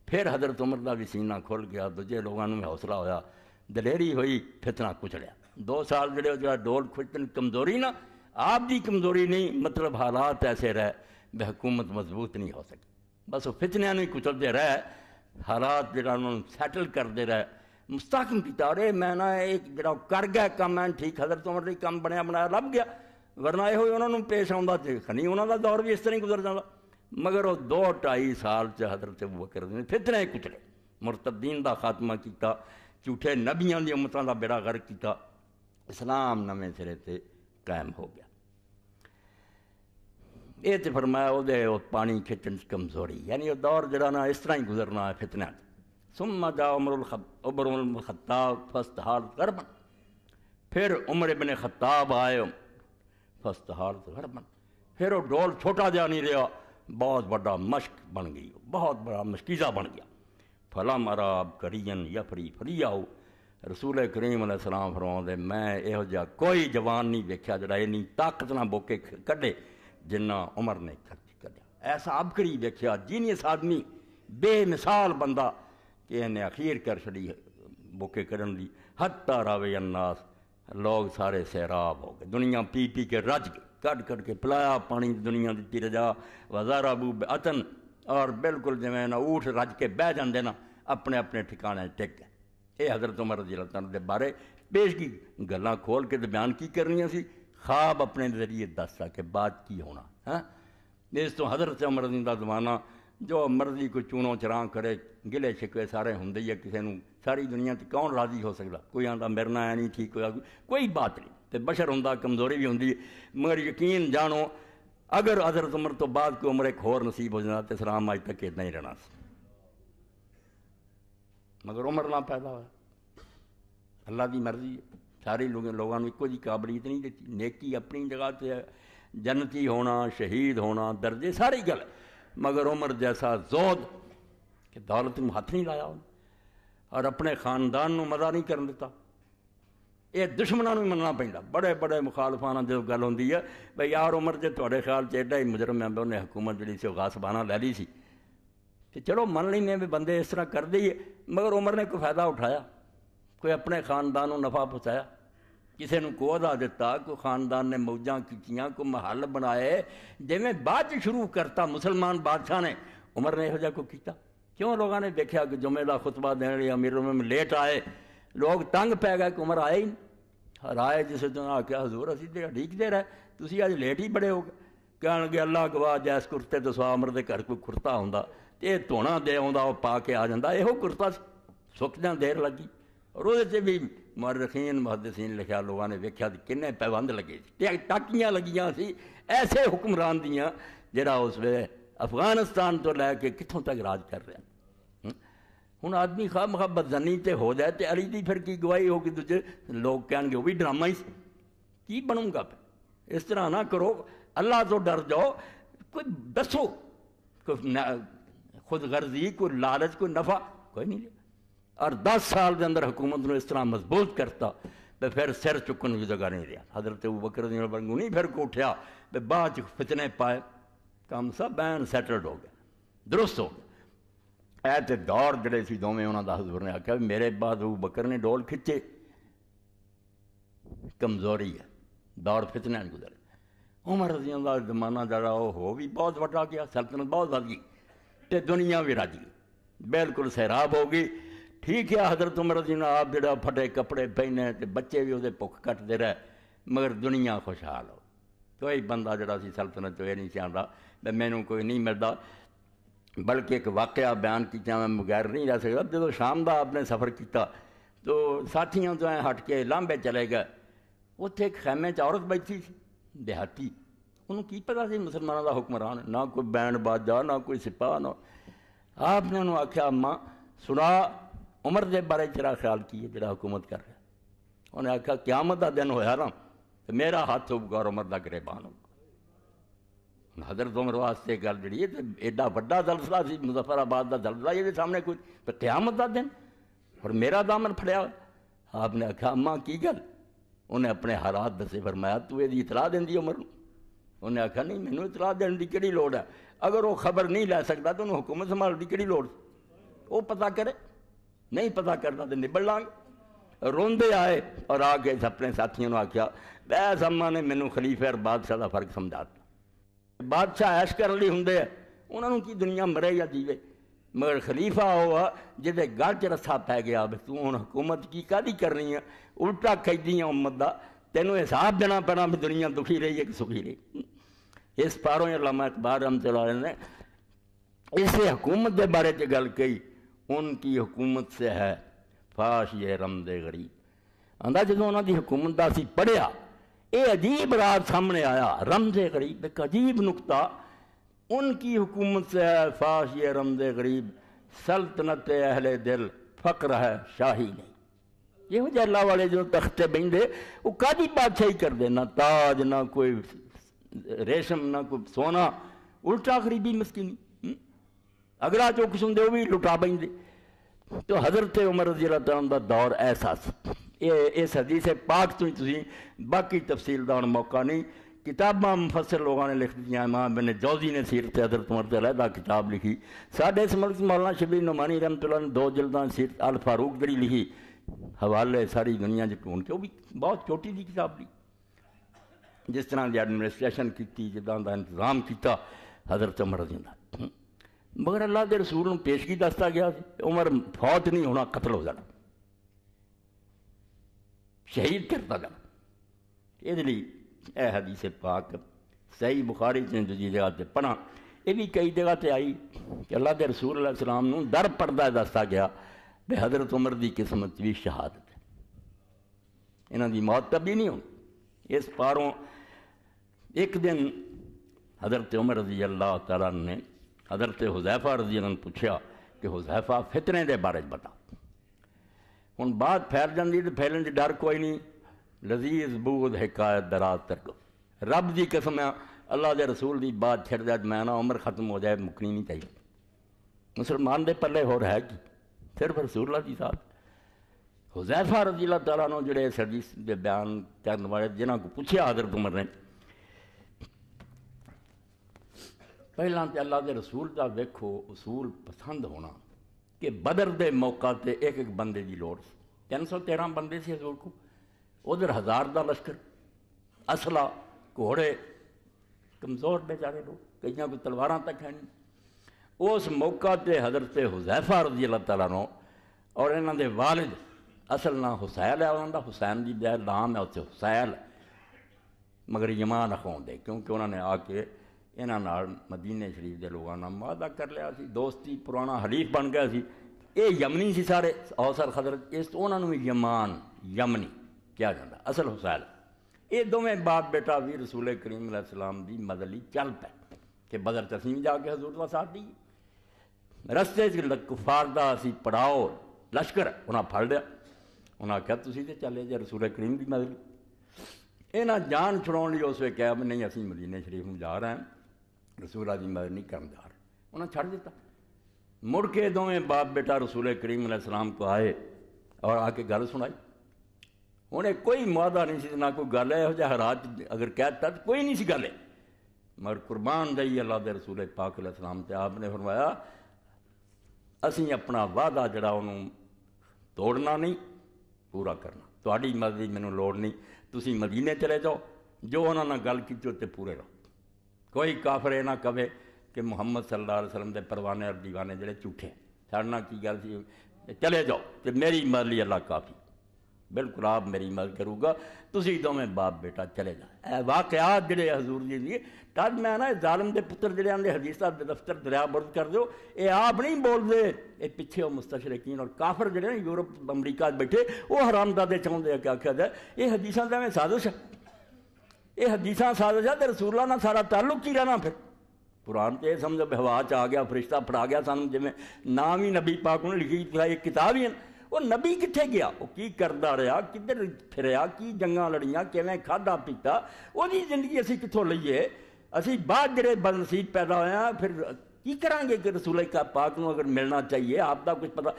ਫਿਰ ਹਜ਼ਰਤ ਉਮਰ ਦਾ ਵੀ ਸੀਨਾ ਖੁੱਲ ਗਿਆ ਦੂਜੇ ਲੋਕਾਂ ਨੂੰ ਹੌਸਲਾ ਹੋਇਆ ਦਲੇਰੀ ਹੋਈ ਫਿਤਨਾ ਕੁਚਲਿਆ 2 ਸਾਲ ਜਿਹੜੇ ਜਿਹੜਾ ਡੋਲ ਖੁਚਤਨ ਕਮਜ਼ੋਰੀ ਨਾ ਆਪ ਦੀ ਕਮਜ਼ੋਰੀ ਨਹੀਂ ਮਤਲਬ ਹਾਲਾਤ ਐਸੇ ਰਹਿ ਬਹਿਕੂਮਤ ਮਜ਼ਬੂਤ ਨਹੀਂ ਹੋ ਸਕੀ ਬਸ ਉਹ ਫਿਤਨਿਆਂ ਨੂੰ ਹੀ ਕੁਚਲਦੇ ਰਹਿ हालात जरा उन्होंने सैटल करते रहे मुस्ताकम किया और मैं ना एक जरा कर गया काम है ठीक हजरत उम्र ही कम बनया बनाया लभ गया वरना यह उन्होंने पेश आता देख नहीं उन्होंने दौर भी इस तरह ही गुजर जाता मगर वह दो ढाई साल च हजरत वकर फितने कुचले मुरतबीन का खात्मा किया झूठे नबिया दमतों का बेड़ा गर्क किया इस्लाम नवे सिरे से कायम हो गया ਇਹ ਤੇ ਫਰਮਾਇਆ ਉਹਦੇ ਉਹ ਪਾਣੀ ਖਿੱਚਣ ਚ ਕਮਜ਼ੋਰੀ ਯਾਨੀ ਉਹ इस तरह ही गुजरना है फितना ਗੁਜ਼ਰਨਾ ਹੈ ਫਿਤਨਾ ਸੁਮਾ ਜਾ ਉਮਰੁਲ ਖਬ ਉਮਰੁਲ ਖੱਤਾਬ ਫਸਤਹਾਲ ਗਰਬਨ फिर उमर इबन खत्ताब आए फस्त फस्तहार गड़बन फिर वो डोल छोटा जा नहीं रहा बहुत बड़ा मश्क बन गई बहुत बड़ा मशकीज़ा बन गया फला मारा आप करियन यफरी फरी आओ रसूल करीम सलाम फरमाते मैं यहोजा कोई जवान नहीं देखा जरा इन्नी ताकत ना बोके कढ़े जिन्ना उमर ने खर्च कर ऐसा अब करी देखा जीनियस आदमी बेमिसाल बंदा कि इन्हें अखीर कर छड़ी बुके करन दी हत्ता रावे अन्नास लोग सारे सैराब हो गए दुनिया पी पी के रज गए कट कट के पिलाया पानी दुनिया दी रजा वजारा बू अतन और बिल्कुल जिमें ऊठ रज के बह जाते ना अपने अपने ठिकाने टिक गए ये हजरत उमर रजी के बारे पेशगी गल खोल के तो बयान की करनिया सी खाब अपने जरिए दस सके बात की होना है हाँ? इस तो हजरत अमर जी का जमाना जो मर्जी को चूनो चरा करे गिले छिके सारे होंगे ही है किसी को सारी दुनिया से कौन राजी हो सकता कोई आता मेरे ना नहीं ठीक हो कोई बात नहीं तो बशर हों कमजोरी भी होंगी मगर यकीन जाो अगर हजरत उम्र तो बाद कोई उम्र एक होर नसीब हो जाता तो सराम अज तक इदा ही रहना मगर उम्र ना पैदा हो अल्लाह की मर्जी है ਸਾਰੇ ਲੋਕ ਲੋਕਾਂ ਨੂੰ ਇੱਕੋ ਜੀ ਕਾਬਲੀਅਤ ਨਹੀਂ ਦਿੱਤੀ ਨੇਕੀ ਆਪਣੀ ਜਗ੍ਹਾ ਤੇ होना ਹੋਣਾ ਸ਼ਹੀਦ ਹੋਣਾ ਦਰਜੇ ਸਾਰੀ मगर उम्र जैसा जोद कि दौलत में हथ नहीं लाया और अपने खानदान में मदा नहीं कर दिता ये दुश्मनों में मनना पैदा बड़े बड़े मुखालफा जो गल हों है बई यार उमर जो थोड़े ख्याल से एडा ही मुजरम है उन्हें हुकूमत जी से गासबाना लै ली सी तो चलो मन लेंगे भी बंदे इस तरह कर ही है मगर उमर ने कोई फायदा उठाया कोई अपने खानदान को नफा पहुँचाया ਕਿਸੇ ਨੂੰ ਕੋਹਦਾ ਦਿੱਤਾ ਕੋ ਖਾਨਦਾਨ ਨੇ ਮੌਜਾਂ ਕੀਤੀਆਂ ਕੋ ਮਹੱਲ ਬਣਾਏ ਜਿਵੇਂ ਬਾਅਦ ਚ ਸ਼ੁਰੂ ਕਰਤਾ ਮੁਸਲਮਾਨ ਬਾਦਸ਼ਾਹ ਨੇ ਉਮਰ ਨੇ ਇਹੋ ਜਿਹਾ ਕੋ ਕੀਤਾ ਕਿਉਂ ਲੋਕਾਂ ਨੇ ਦੇਖਿਆ ਕਿ ਜੁਮੇ ਦਾ ਖੁਤਬਾ ਦੇਣ ਲਈ ਅਮੀਰ ਮੇਂ ਲੇਟ ਆਏ ਲੋਕ ਤੰਗ ਪੈ ਗਏ ਕਿ ਉਮਰ ਆਏ ਹੀ ਹਰਾਏ ਜਿਸ ਤੋਂ ਆ ਕੇ ਹਜ਼ੂਰ ਅਸੀਂ ਤੇ ਦੇ ਰਹੇ ਤੁਸੀਂ ਅੱਜ ਲੇਟ ਹੀ ਬੜੇ ਹੋ ਗਏ ਅੱਲਾ ਗਵਾਹ ਜੈਸ ਕੁਰਤੇ ਸਵਾ ਅਮਰ ਦੇ ਘਰ ਕੋਈ ਕੁਰਤਾ ਹੁੰਦਾ ਤੇ ਇਹ ਧੋਣਾ ਦੇ ਆਉਂਦਾ ਉਹ ਪਾ ਕੇ ਆ ਜਾਂਦਾ ਇਹੋ ਕੁਰਤਾ ਸੁੱਕ ਜਾਂ ਦੇਰ ਲੱਗੀ ਰੋਜ਼ ਉਹਦੇ ਵੀ मरखीन मुहदसीन लिखा लोगों ने वेख्या कि किन्ने पैबंद लगे टाकिया लगिया सी ऐसे हुक्मरान दियाँ जरा उस वे अफगानिस्तान तो लैके कितों तक राज कर रहे हूँ आदमी खा मखा बदजनी तो हो जाए तो अली की फिर की गवाही होगी दूजे लोग कह वो भी ड्रामा ही की बनूंगा फिर इस तरह ना करो अल्लाह तो डर जाओ कोई दसो कोई खुद गर्जी कोई लालच कोई नफा कोई नहीं ले और दस साल के अंदर हुकूमत ने इस तरह मजबूत करता तो फिर सिर चुकन की जगह नहीं रहा हजरत वो बकर वांगू नहीं फिर को उठा तो बाद फितने पाए काम सब बैन सैटल्ड हो गया दुरुस्त हो गया ए तो दौर जड़े से दोवे उन्होंने हजूर ने आख्या मेरे बाद वो बकर ने डोल खिंचे कमजोरी है दौर फितने गुजर उमर रजियों का जमाना जरा हो भी बहुत वटा गया सल्तनत बहुत बढ़ गई तो दुनिया भी रज गई बिल्कुल सैराब हो गई ठीक है हजरत उम्र जी ने आप जरा फटे कपड़े पहने तो बच्चे भी वो भुख कटते रहे मगर दुनिया खुशहाल हो तो बंदा जरा सल्तनत तो यह नहीं चाहता मैनू कोई नहीं मिलता बल्कि एक वाकया बयान किया मैं बगैर नहीं रह सकता तो जो शाम का आपने सफ़र किया तो साथियों तो ऐ हट के लांबे चले गए उत्थे एक खैमे च औरत बैठी थी देहाती उन्होंने की पता से मुसलमानों का हुक्मरान ना कोई ਬੈਂਡ बाजा ना कोई ਸਿਪਾਹ ना आपने उन्होंने आख्या अम्मा सुना उमर के बारे चरा ख्याल की है जरा हुकूमत कर रहा उन्हें आख्या क्यामत का दिन होया ना तो मेरा हाथ होगा और उमर का गिरेबान होगा हजरत उम्र वास्ते गल जी एडा व्डा दलसला से मुजफ्फराबाद का जलसला ये सामने कुछ तो क्यामत का दिन और मेरा दामन फड़िया आपने आख्या अम्मा की गल उन्हें अपने हालात दसे फरमाया तू यदी इतलाह दें उम्र उन्हें आख्या नहीं मैंने इतलाह देने की कड़ी लड़ है अगर वह खबर नहीं लै सकता तो उन्हें हुकूमत संभाल की कड़ी लड़ वो पता करे ਨਹੀਂ ਪਤਾ ਕਰਨਾ ਤੇ ਨਿਬੜ ਲਾਂ ਰੋਂਦੇ ਆਏ ਔਰ ਆ ਕੇ ਆਪਣੇ ਸਾਥੀਆਂ ਨੂੰ ਆਖਿਆ ਬੈਸ ਸਮਾਂ ਨੇ ਮੈਨੂੰ ਖਲੀਫੇ ਔਰ ਬਾਦਸ਼ਾਹ ਦਾ ਫਰਕ ਸਮਝਾ ਦਿੱਤਾ ਬਾਦਸ਼ਾਹ ਐਸ਼ ਕਰਨ ਲਈ ਹੁੰਦੇ ਆ ਉਹਨਾਂ ਨੂੰ ਕੀ ਦੁਨੀਆ ਮਰੇ ਜਾਂ ਜੀਵੇ ਮਗਰ ਖਲੀਫਾ ਹੋਆ ਜਿਹਦੇ ਗਲ 'ਚ ਰੱਸਾ ਪੈ ਗਿਆ ਵੀ ਤੂੰ ਹੁਣ ਹਕੂਮਤ ਕੀ ਕਾਦੀ ਕਰਨੀ ਆ ਉਲਟਾ ਕੈਦੀਆਂ ਉਮਤ ਦਾ ਤੈਨੂੰ ਹਿਸਾਬ ਦੇਣਾ ਪੈਣਾ ਵੀ ਦੁਨੀਆ ਦੁਖੀ ਰਹੀ ਹੈ ਕਿ ਸੁਖੀ ਰਹੀ ਇਸ ਪਾਰੋਂ ਇਹ ਉਲਮਾ ਇਤਬਾਰ ਰਮਤੁਲਾਹ ਨੇ ਇਸੇ ਹਕੂਮਤ ਦੇ ਬਾਰੇ 'ਚ ਗੱਲ ਕਹੀ हुकूमत से है फाश ये रम दे गरीब ਆਂਦਾ जो उन्होंने हुकूमत का ਦਾ पढ़िया ये अजीब ਅਜੀਬ सामने आया रम दे गरीब एक अजीब नुकता उनकी हुकूमत से है फाश ये दे गरीब सल्तनत अहले दिल फ़क्र है शाही नहीं ये हो वाले जो तख्ते बहते वो कादी बादशाही कर दे ना ताज ना कोई रेशम ना कोई सोना उल्टा गरीबी मस्किनी अगला जो ਕਿਸਮ ਦੇ ਉਹ ਵੀ ਲੁਟਾ तो हज़रत उमर रजी का दौर ऐसा इस हदीस पाक तो ही बाकी तफसील का हम मौका नहीं किताबा मुफसर लोगों ने लिख दी मां मैंने जौजी ने सीरत हजरत उमर से अलहदा किताब लिखी साढ़े इस मुल्क मौलाना शबीर नुमानी रहमतुल्ला ने दो जल्दा सीरत अल फारूक जड़ी लिखी हवाले सारी दुनिया से ढूंढ के वह भी बहुत छोटी जी किताब ली जिस तरह की एडमिनिस्ट्रेशन की जिदा का इंतजाम किया हजरत उमर का मगर अल्लाह के रसूल में पेशगी दसता गया उम्र फौत नहीं होना कतल हो जाना शहीद करता जाना ये यह हदीस पाक सही बुखारी से दूजी जगह से पढ़ा यह भी कई जगह से आई कि अल्लाह के रसूल सलाम को दर पड़ता दसता गया बे हजरत उम्र की किस्मत भी शहादत है इन्हों की मौत तब भी नहीं होनी इस पारों एक दिन हजरत उम्र रजी अल्लाह तला ने हजरत हुजैफा रजी ने पूछा कि हुजैफा फितने के बारे में बता हूँ बात फैल जाती तो फैलन से डर कोई नहीं लजीज बूद हिकायत दराज तरगो रब की कसम है अल्लाह के रसूल की बात छिड़ जाए मैं ना उम्र खत्म हो जाए मुकनी नहीं चाहिए मुसलमान के पल हो रहा है कि सिर्फ रसूल्ला जी साहब हुजैफा रजीला तला जोड़े सरजीस के बयान करने वाले जिन्हों को पूछा हजरत उमर ने पहला तो अल्लाह के रसूल का देखो असूल पसंद होना कि बदर के मौका पर एक एक बंद की लौड़ तीन सौ तेरह बंद से असूल को उधर हज़ार का लश्कर असला घोड़े कमजोर बेचारे लोग कई को तलवारा तक हैं उस मौका पर हजरत हुजैफा रजी अल्लाह तला नो और इन्होंने वालिद असल ना हुसैल है उन्होंने हुसैन जी दाम है उसे हुसैल मगर यमान दे क्योंकि उन्होंने आके इन्हों मदीने शरीफ के लोगों ने वादा कर लिया दोस्ती पुराना हरीफ बन गया सी यमनी से सारे औसर खदरत इस तो उन्होंने भी यमान यमनी कहा जाता असल हुसैल ये दोवें बाप बेटा भी रसूले करीम सलाम की मदली चल पै कि बदल तसी भी जाके हजूरला साहब दी रस्ते कुफार असी पड़ाओ लश्कर उन्हें फल दिया उन्हें आख्या तुम तो चले जे रसूले करीम की मदली इन्हें जान छुड़ा उस वे कह नहीं असं मदीने शरीफ में जा रहे हैं ਰਸੂਲ ਆਜ਼ਮ ਨਹੀਂ ਕਰਮਦਾਰ उन्हें छड़ दिता मुड़ के दोवें बाप बेटा रसूले करीम सलाम को आए और आके गल सुनाई उन्हें कोई मुआदा नहीं ना कोई गल है जहा अगर कहता तो कोई नहीं गल मगर कुरबान दई अल्लाह के रसूले पाक सलाम से आपने फरमाया असी अपना वादा जरा तोड़ना नहीं पूरा करना थोड़ी मदद की मैं लड़ नहीं तुम मदीने चले जाओ जो उन्होंने गल की पूरे रहो कोई काफर यह ना कहे कि मुहम्मद सरदार वसलम के परवाने और दीवाने जोड़े झूठे साढ़े ना की गल चले जाओ तो मेरी मरली अल्लाह काफ़ी बिल्कुल आप मेरी मदद करूंगा तुम दोवें बाप बेटा चले जाए वाकयात जोड़े हजूर जी दिए तद मैं ना जालम के पुत्र जे आते हजीर साहब के दफ्तर दरिया बुरद कर दो ये आप नहीं बोलते ये पिछे वो मुस्तशरकीन और काफर जोड़े ना यूरोप अमरीका बैठे वो हरामदादे चाहते आख्या जाए ये हदीसा दें साजिश है यह हदीसा साजिश है तो रसूलों का सारा ताल्लुक ही रहना फिर कुरान तो यह समझो व्यवहार च आ गया फरिश्ता फटा गया सू जिमें ना भी नबी पाक उन्हें लिखी एक किताब ही है नबी कितने गया वह की करता रहा किधर फिर की जंगा लड़िया किमें खाधा पीता वो जिंदगी असी कितों लीए असी बाद जो बदनसीब पैदा हो फिर की करा कि रसूल का पाक अगर मिलना चाहिए आपका कुछ पता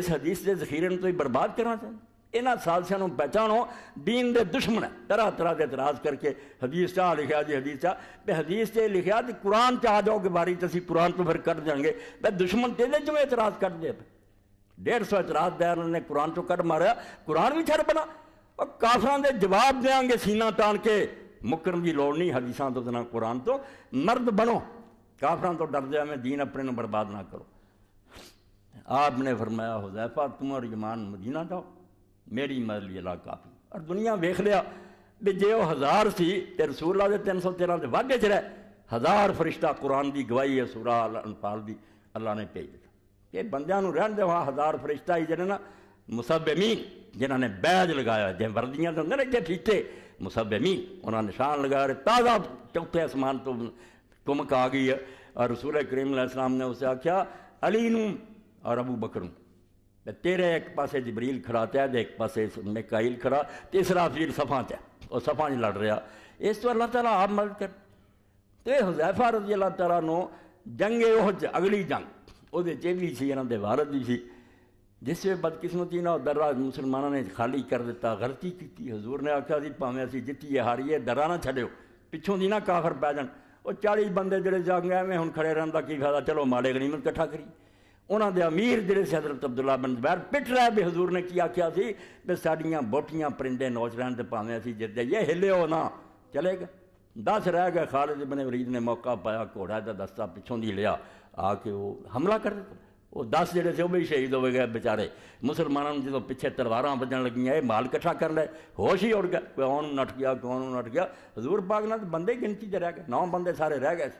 इस हदीस के जखीरे तो बर्बाद करना चाहिए इन साजिशों पहचानो दीन के दुश्मन है तरह तरह के इतराज करके हदीस चाह लिखा जी हदीस चाह भी हदीस से लिखा कि कुरान च आ जाओ कि बारी तो अभी कुरान तो फिर कट जाएंगे भाई दुश्मन तेरे चो इतराज कर दे डेढ़ सौ इतराज दया ने कुरान चो कट मारिया कुरान भी छर बना और काफर के जवाब देंगे सीना तान के मुकरन की लड़ नहीं हदीसा तो दिना कुरान तो मर्द बनो काफर तो डर दिया मैं दीन अपने बर्बाद ना करो आपने फरमाया हो हुजैफा तुम और यमान मदीना जाओ मेरी मदद ला काफ़ी और दुनिया वेख लिया भी जे वह हज़ार से तो रसूला के तीन सौ तेरह से वागे च रहा हज़ार फरिश्ता कुरान की गवाही है सूरा अनपाल की अल्लाह ने भेज दिया कि बंद रहन दे हज़ार फरिश्ता ही जेने ना मुसबमी जिन्होंने बैज लगाया जो वर्दियाँ होंगे ना इतने फीते मुसबमी उन्होंने निशान लगाया और ताज़ा चौथे असमान तो कुमक आ गई है और रसूल करीम इस्लाम ने उसे आख्या अली नू और अबू बकरू तेरे एक पास जबरील खड़ा तो एक पास मिकाइल खड़ा तीसरा अफील सफा ते और सफा नहीं लड़ रहा इस तो अल्लाह तला आप मदद कर तो हजैफा रजी अल्लाह तला नो जंग वह अगली जंग वो भी सी इन्होंने भारत भी सी जिस बदकिस्मती ना दर्रा मुसलमानों ने खाली कर दिता गलती की हजूर ने आख्या जी भावें असी जीतीए हारीए दर्रा ना छड़ो पिछों की ना काखर पै जान और चाली बंदे जोड़े जंग एवें हूँ खड़े रहने का की फायदा चलो माड़े गनीमत कट्ठा करी उन्होंने अमीर जिले से हजरत अब्दुल्ला ਅਬਦੁੱਲਾ ਬਿਨ पिट रहा भी हजूर ने ਨੇ ਕੀ ਆਖਿਆ ਸੀ ਵੀ ਸਾਡੀਆਂ ਬੋਟੀਆਂ से पावे ਤੇ जिद ये ਜਿੱਦ ਜਾਈਏ ਹਿੱਲਿਓ दस रह गए खालिद बिन वरीद ने मौका पाया घोड़ा का दस्ता पिछों की लिया आके वो हमला कर दिया वो दस जड़े थे वह भी शहीद हो गए बेचारे मुसलमानों ने जो पिछे तलवारा बजन लगियां ये माल कट्ठा कर लिया होश ही उड़ गया कौन नट गया कौन नट गया हजूर पाक तो बंदे गिनती रह गए नौ बंदे सारे रह गए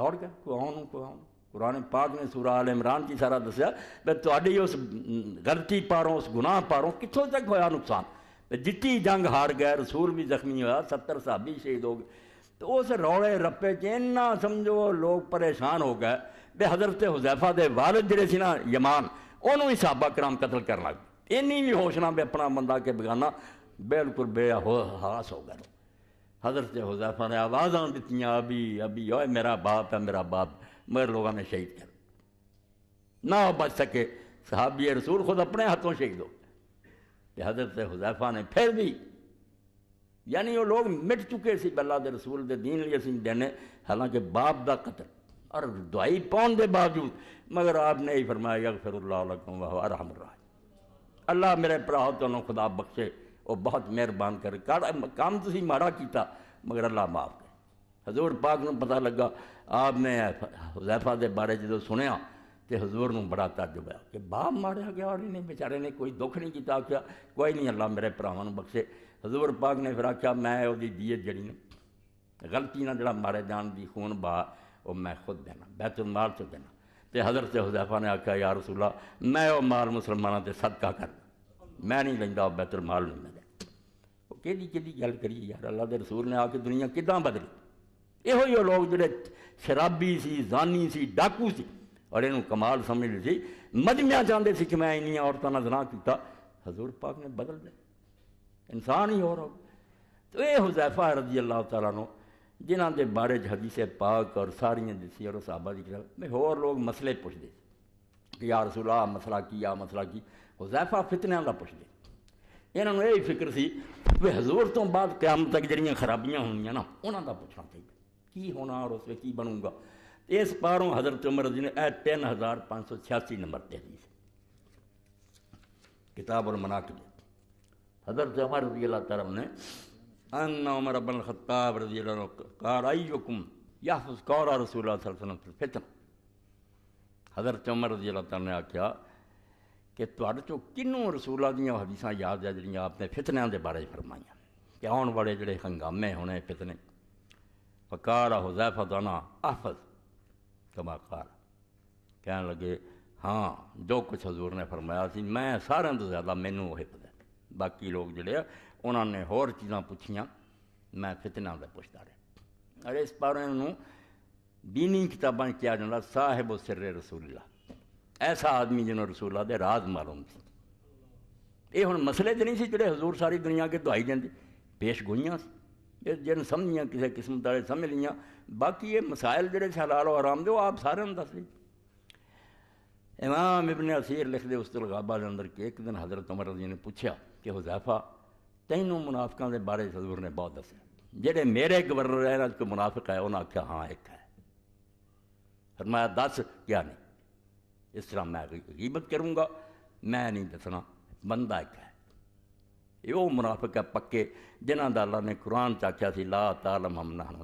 दौड़ गए कौन कौन कुरान पाक ने सूरा आल इमरान की सारा दसिया भाई थोड़ी उस गलती पारों उस गुनाह पारों कितों तक होया नुकसान जित्ती जंग हार गए रसूल भी जख्मी होया सत्तर साहबी शहीद हो गए तो उस रौले रप्पे च इन्ना समझो लोग परेशान हो गए बे हजरत हुजैफा के वालद जोड़े से ना यमान उन्होंने ही साहबा कराम कतल कर लग इन्नी भी होश ना बे अपना बंदा के बगाना बिल्कुल बेहास हो गए हजरत हुजैफा ने आवाज़ा दिखाई अभी अभी ओए मेरा बाप है मेरा बाप मगर लोगों ने शहीद कर ना बच सके साहबी रसूल खुद अपने हाथों शहीद हो गए हजरत हुजैफा ने फिर भी यानी वो लोग मिट चुके से बल्ला के रसूल के दीन लिए देने हालांकि बाप का कतल और दुआई पाने के बावजूद मगर आपने यही फरमाया फिर अल्लाह अल्लाह मेरे भरा तो खुदा बख्शे वह बहुत मेहरबान करे काम तुम माड़ा किया मगर अल्लाह माफ कर हजूर पाक में पता लगा आपने हजैफा के बारे जो सुनया तो हजूर न बड़ा तर्ज है कि बाह मारिया गया और इन्हें बेचारे ने कोई दुख नहीं किया आख्या कोई नहीं अल्लाह मेरे भावों बख्शे हजूर पाक ने फिर आख्या मैं वो दीयत जड़ी गलती ना जरा मारे जान की खून बा वो मैं खुद देना बैतुल माल चो देना तो हजरत हुजैफा ने आख्या यार रसूला मैं वह माल मुसलमान से सदका कर मैं नहीं लगा बैतुल माल नहीं मैं वो कि गल करिए यार अल्लाह के रसूल ने आके दुनिया किदा बदली यो लोग जोड़े शराबी से जानी से डाकू से और इनू कमाल समझ से मजमिया चाहते थे कि मैं इन औरतों ने जना किया हजूर पाक ने बदल दे इंसान ही हो रहा हो तो यह हुजैफा है रजी अल्लाह तला जिन्हों के बारे च हजी से पाक और सारिया दसी और साहबा जी रहा होर लोग मसले पुछते कि यार सुला मसला की आ मसला की हुजैफा फितन का पुछते इन्हों यही फिक्र हजूर तो बाद क्याम तक जरिया खराबियां होनी ना उन्हों का पुछना चाहिए की होना और उसमें की बनूंगा इस पारों हज़रत उमर रजी ए तीन हज़ार पाँच सौ छियासी नंबर तहदीस किताब और मनाकब हज़रत उमर रजी अल्लाह तरफ ने अन उमर अबन ख़त्ताब रजी कारुकुम याफुस कौरा रसूल वसलम हज़रत उमर रजी अल्लाह तरह ने आख्या कि थोड़े चो किनों रसूलों दियाँ हदीसा याद है जी आपने फितनों के बारे फरमाइया कि आने वाले जड़े हंगामे होने फितने पकार हुजैफा दाना आफज कमा कार कह लगे हाँ जो कुछ हजूर ने फरमाया सी मैं सारे तो ज़्यादा मैनू वही पता बाकी लोग जोड़े उन्होंने होर चीज़ा पूछिया मैं फितना का पुछता रहा अरे इस बारे दीनी किताबा किया जाता साहेब सिर रसूला ऐसा आदमी जिन्होंने रसूला दे राज मालूम थी ये हम मसले तो नहीं जोड़े हजूर सारी दुनिया के दुआई जाती पेश गोइया जिन ਸਮਝੀਆਂ किसी ਕਿਸਮ ਦਾ समझ लिया बाकी ये मसायल ਜਿਹੜੇ ਹਲਾਲ ਔਰ ਹਰਾਮ ਦੇ ਉਹ ਆਪ ਸਾਰਿਆਂ इमाम इबन असीर लिखते उस तलगाबा के अंदर कि एक दिन हज़रत उमर जी ने पूछा कि हुजैफा तेनों मुनाफकों के बारे हजूर ने बहुत दस जेडे मेरे गवर्नर है अज को मुनाफिक है उन्हें आख्या हाँ एक है फरमाया दस क्या नहीं इस तरह मैं गीबत करूँगा मैं नहीं दसना बंदा एक है वो मुनाफिक है पक्के जिन्हों का अल्लाह ने कुरान चाख्या ला तालम हम नाह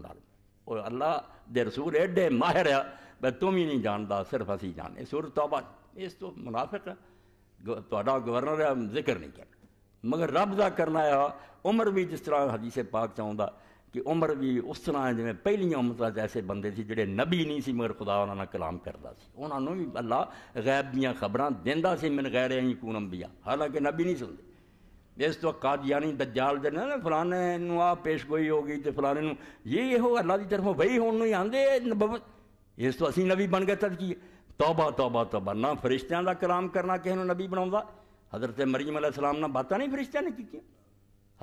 और अल्लाह दे रसूल एडे माहिर आ भाई तुम ही नहीं जानता सिर्फ असी जाने सुर तौबा इस तो मुनाफिक गा गवर्नर आ जिक्र नहीं कर मगर रब का करना आ उम्र भी जिस तरह हजी से पाक चाहता कि उम्र भी उस तरह जिमें पहलियाँ उम्र ऐसे बंद से जोड़े नबी नहीं सी मगर खुदा उन्होंने कलाम करता से उन्होंने भी अल्लाह गैब दिया खबर देंदा से मैंने गैर ही पूनम हालांकि नबी नहीं सुनते इस तो कादयानी दज्जाल देना ना फलाने आ पेशगोई हो गई तो फलाने ये हो अल्लाह की तरफों वही होने ही नब इस तो असी नबी बन गए तद की तौबा तौबा तौबा ना फरिश्तिया का कलाम करना किसी नबी बना हजरत मरीम अल सलाम ने बात नहीं फरिश्तिया ने की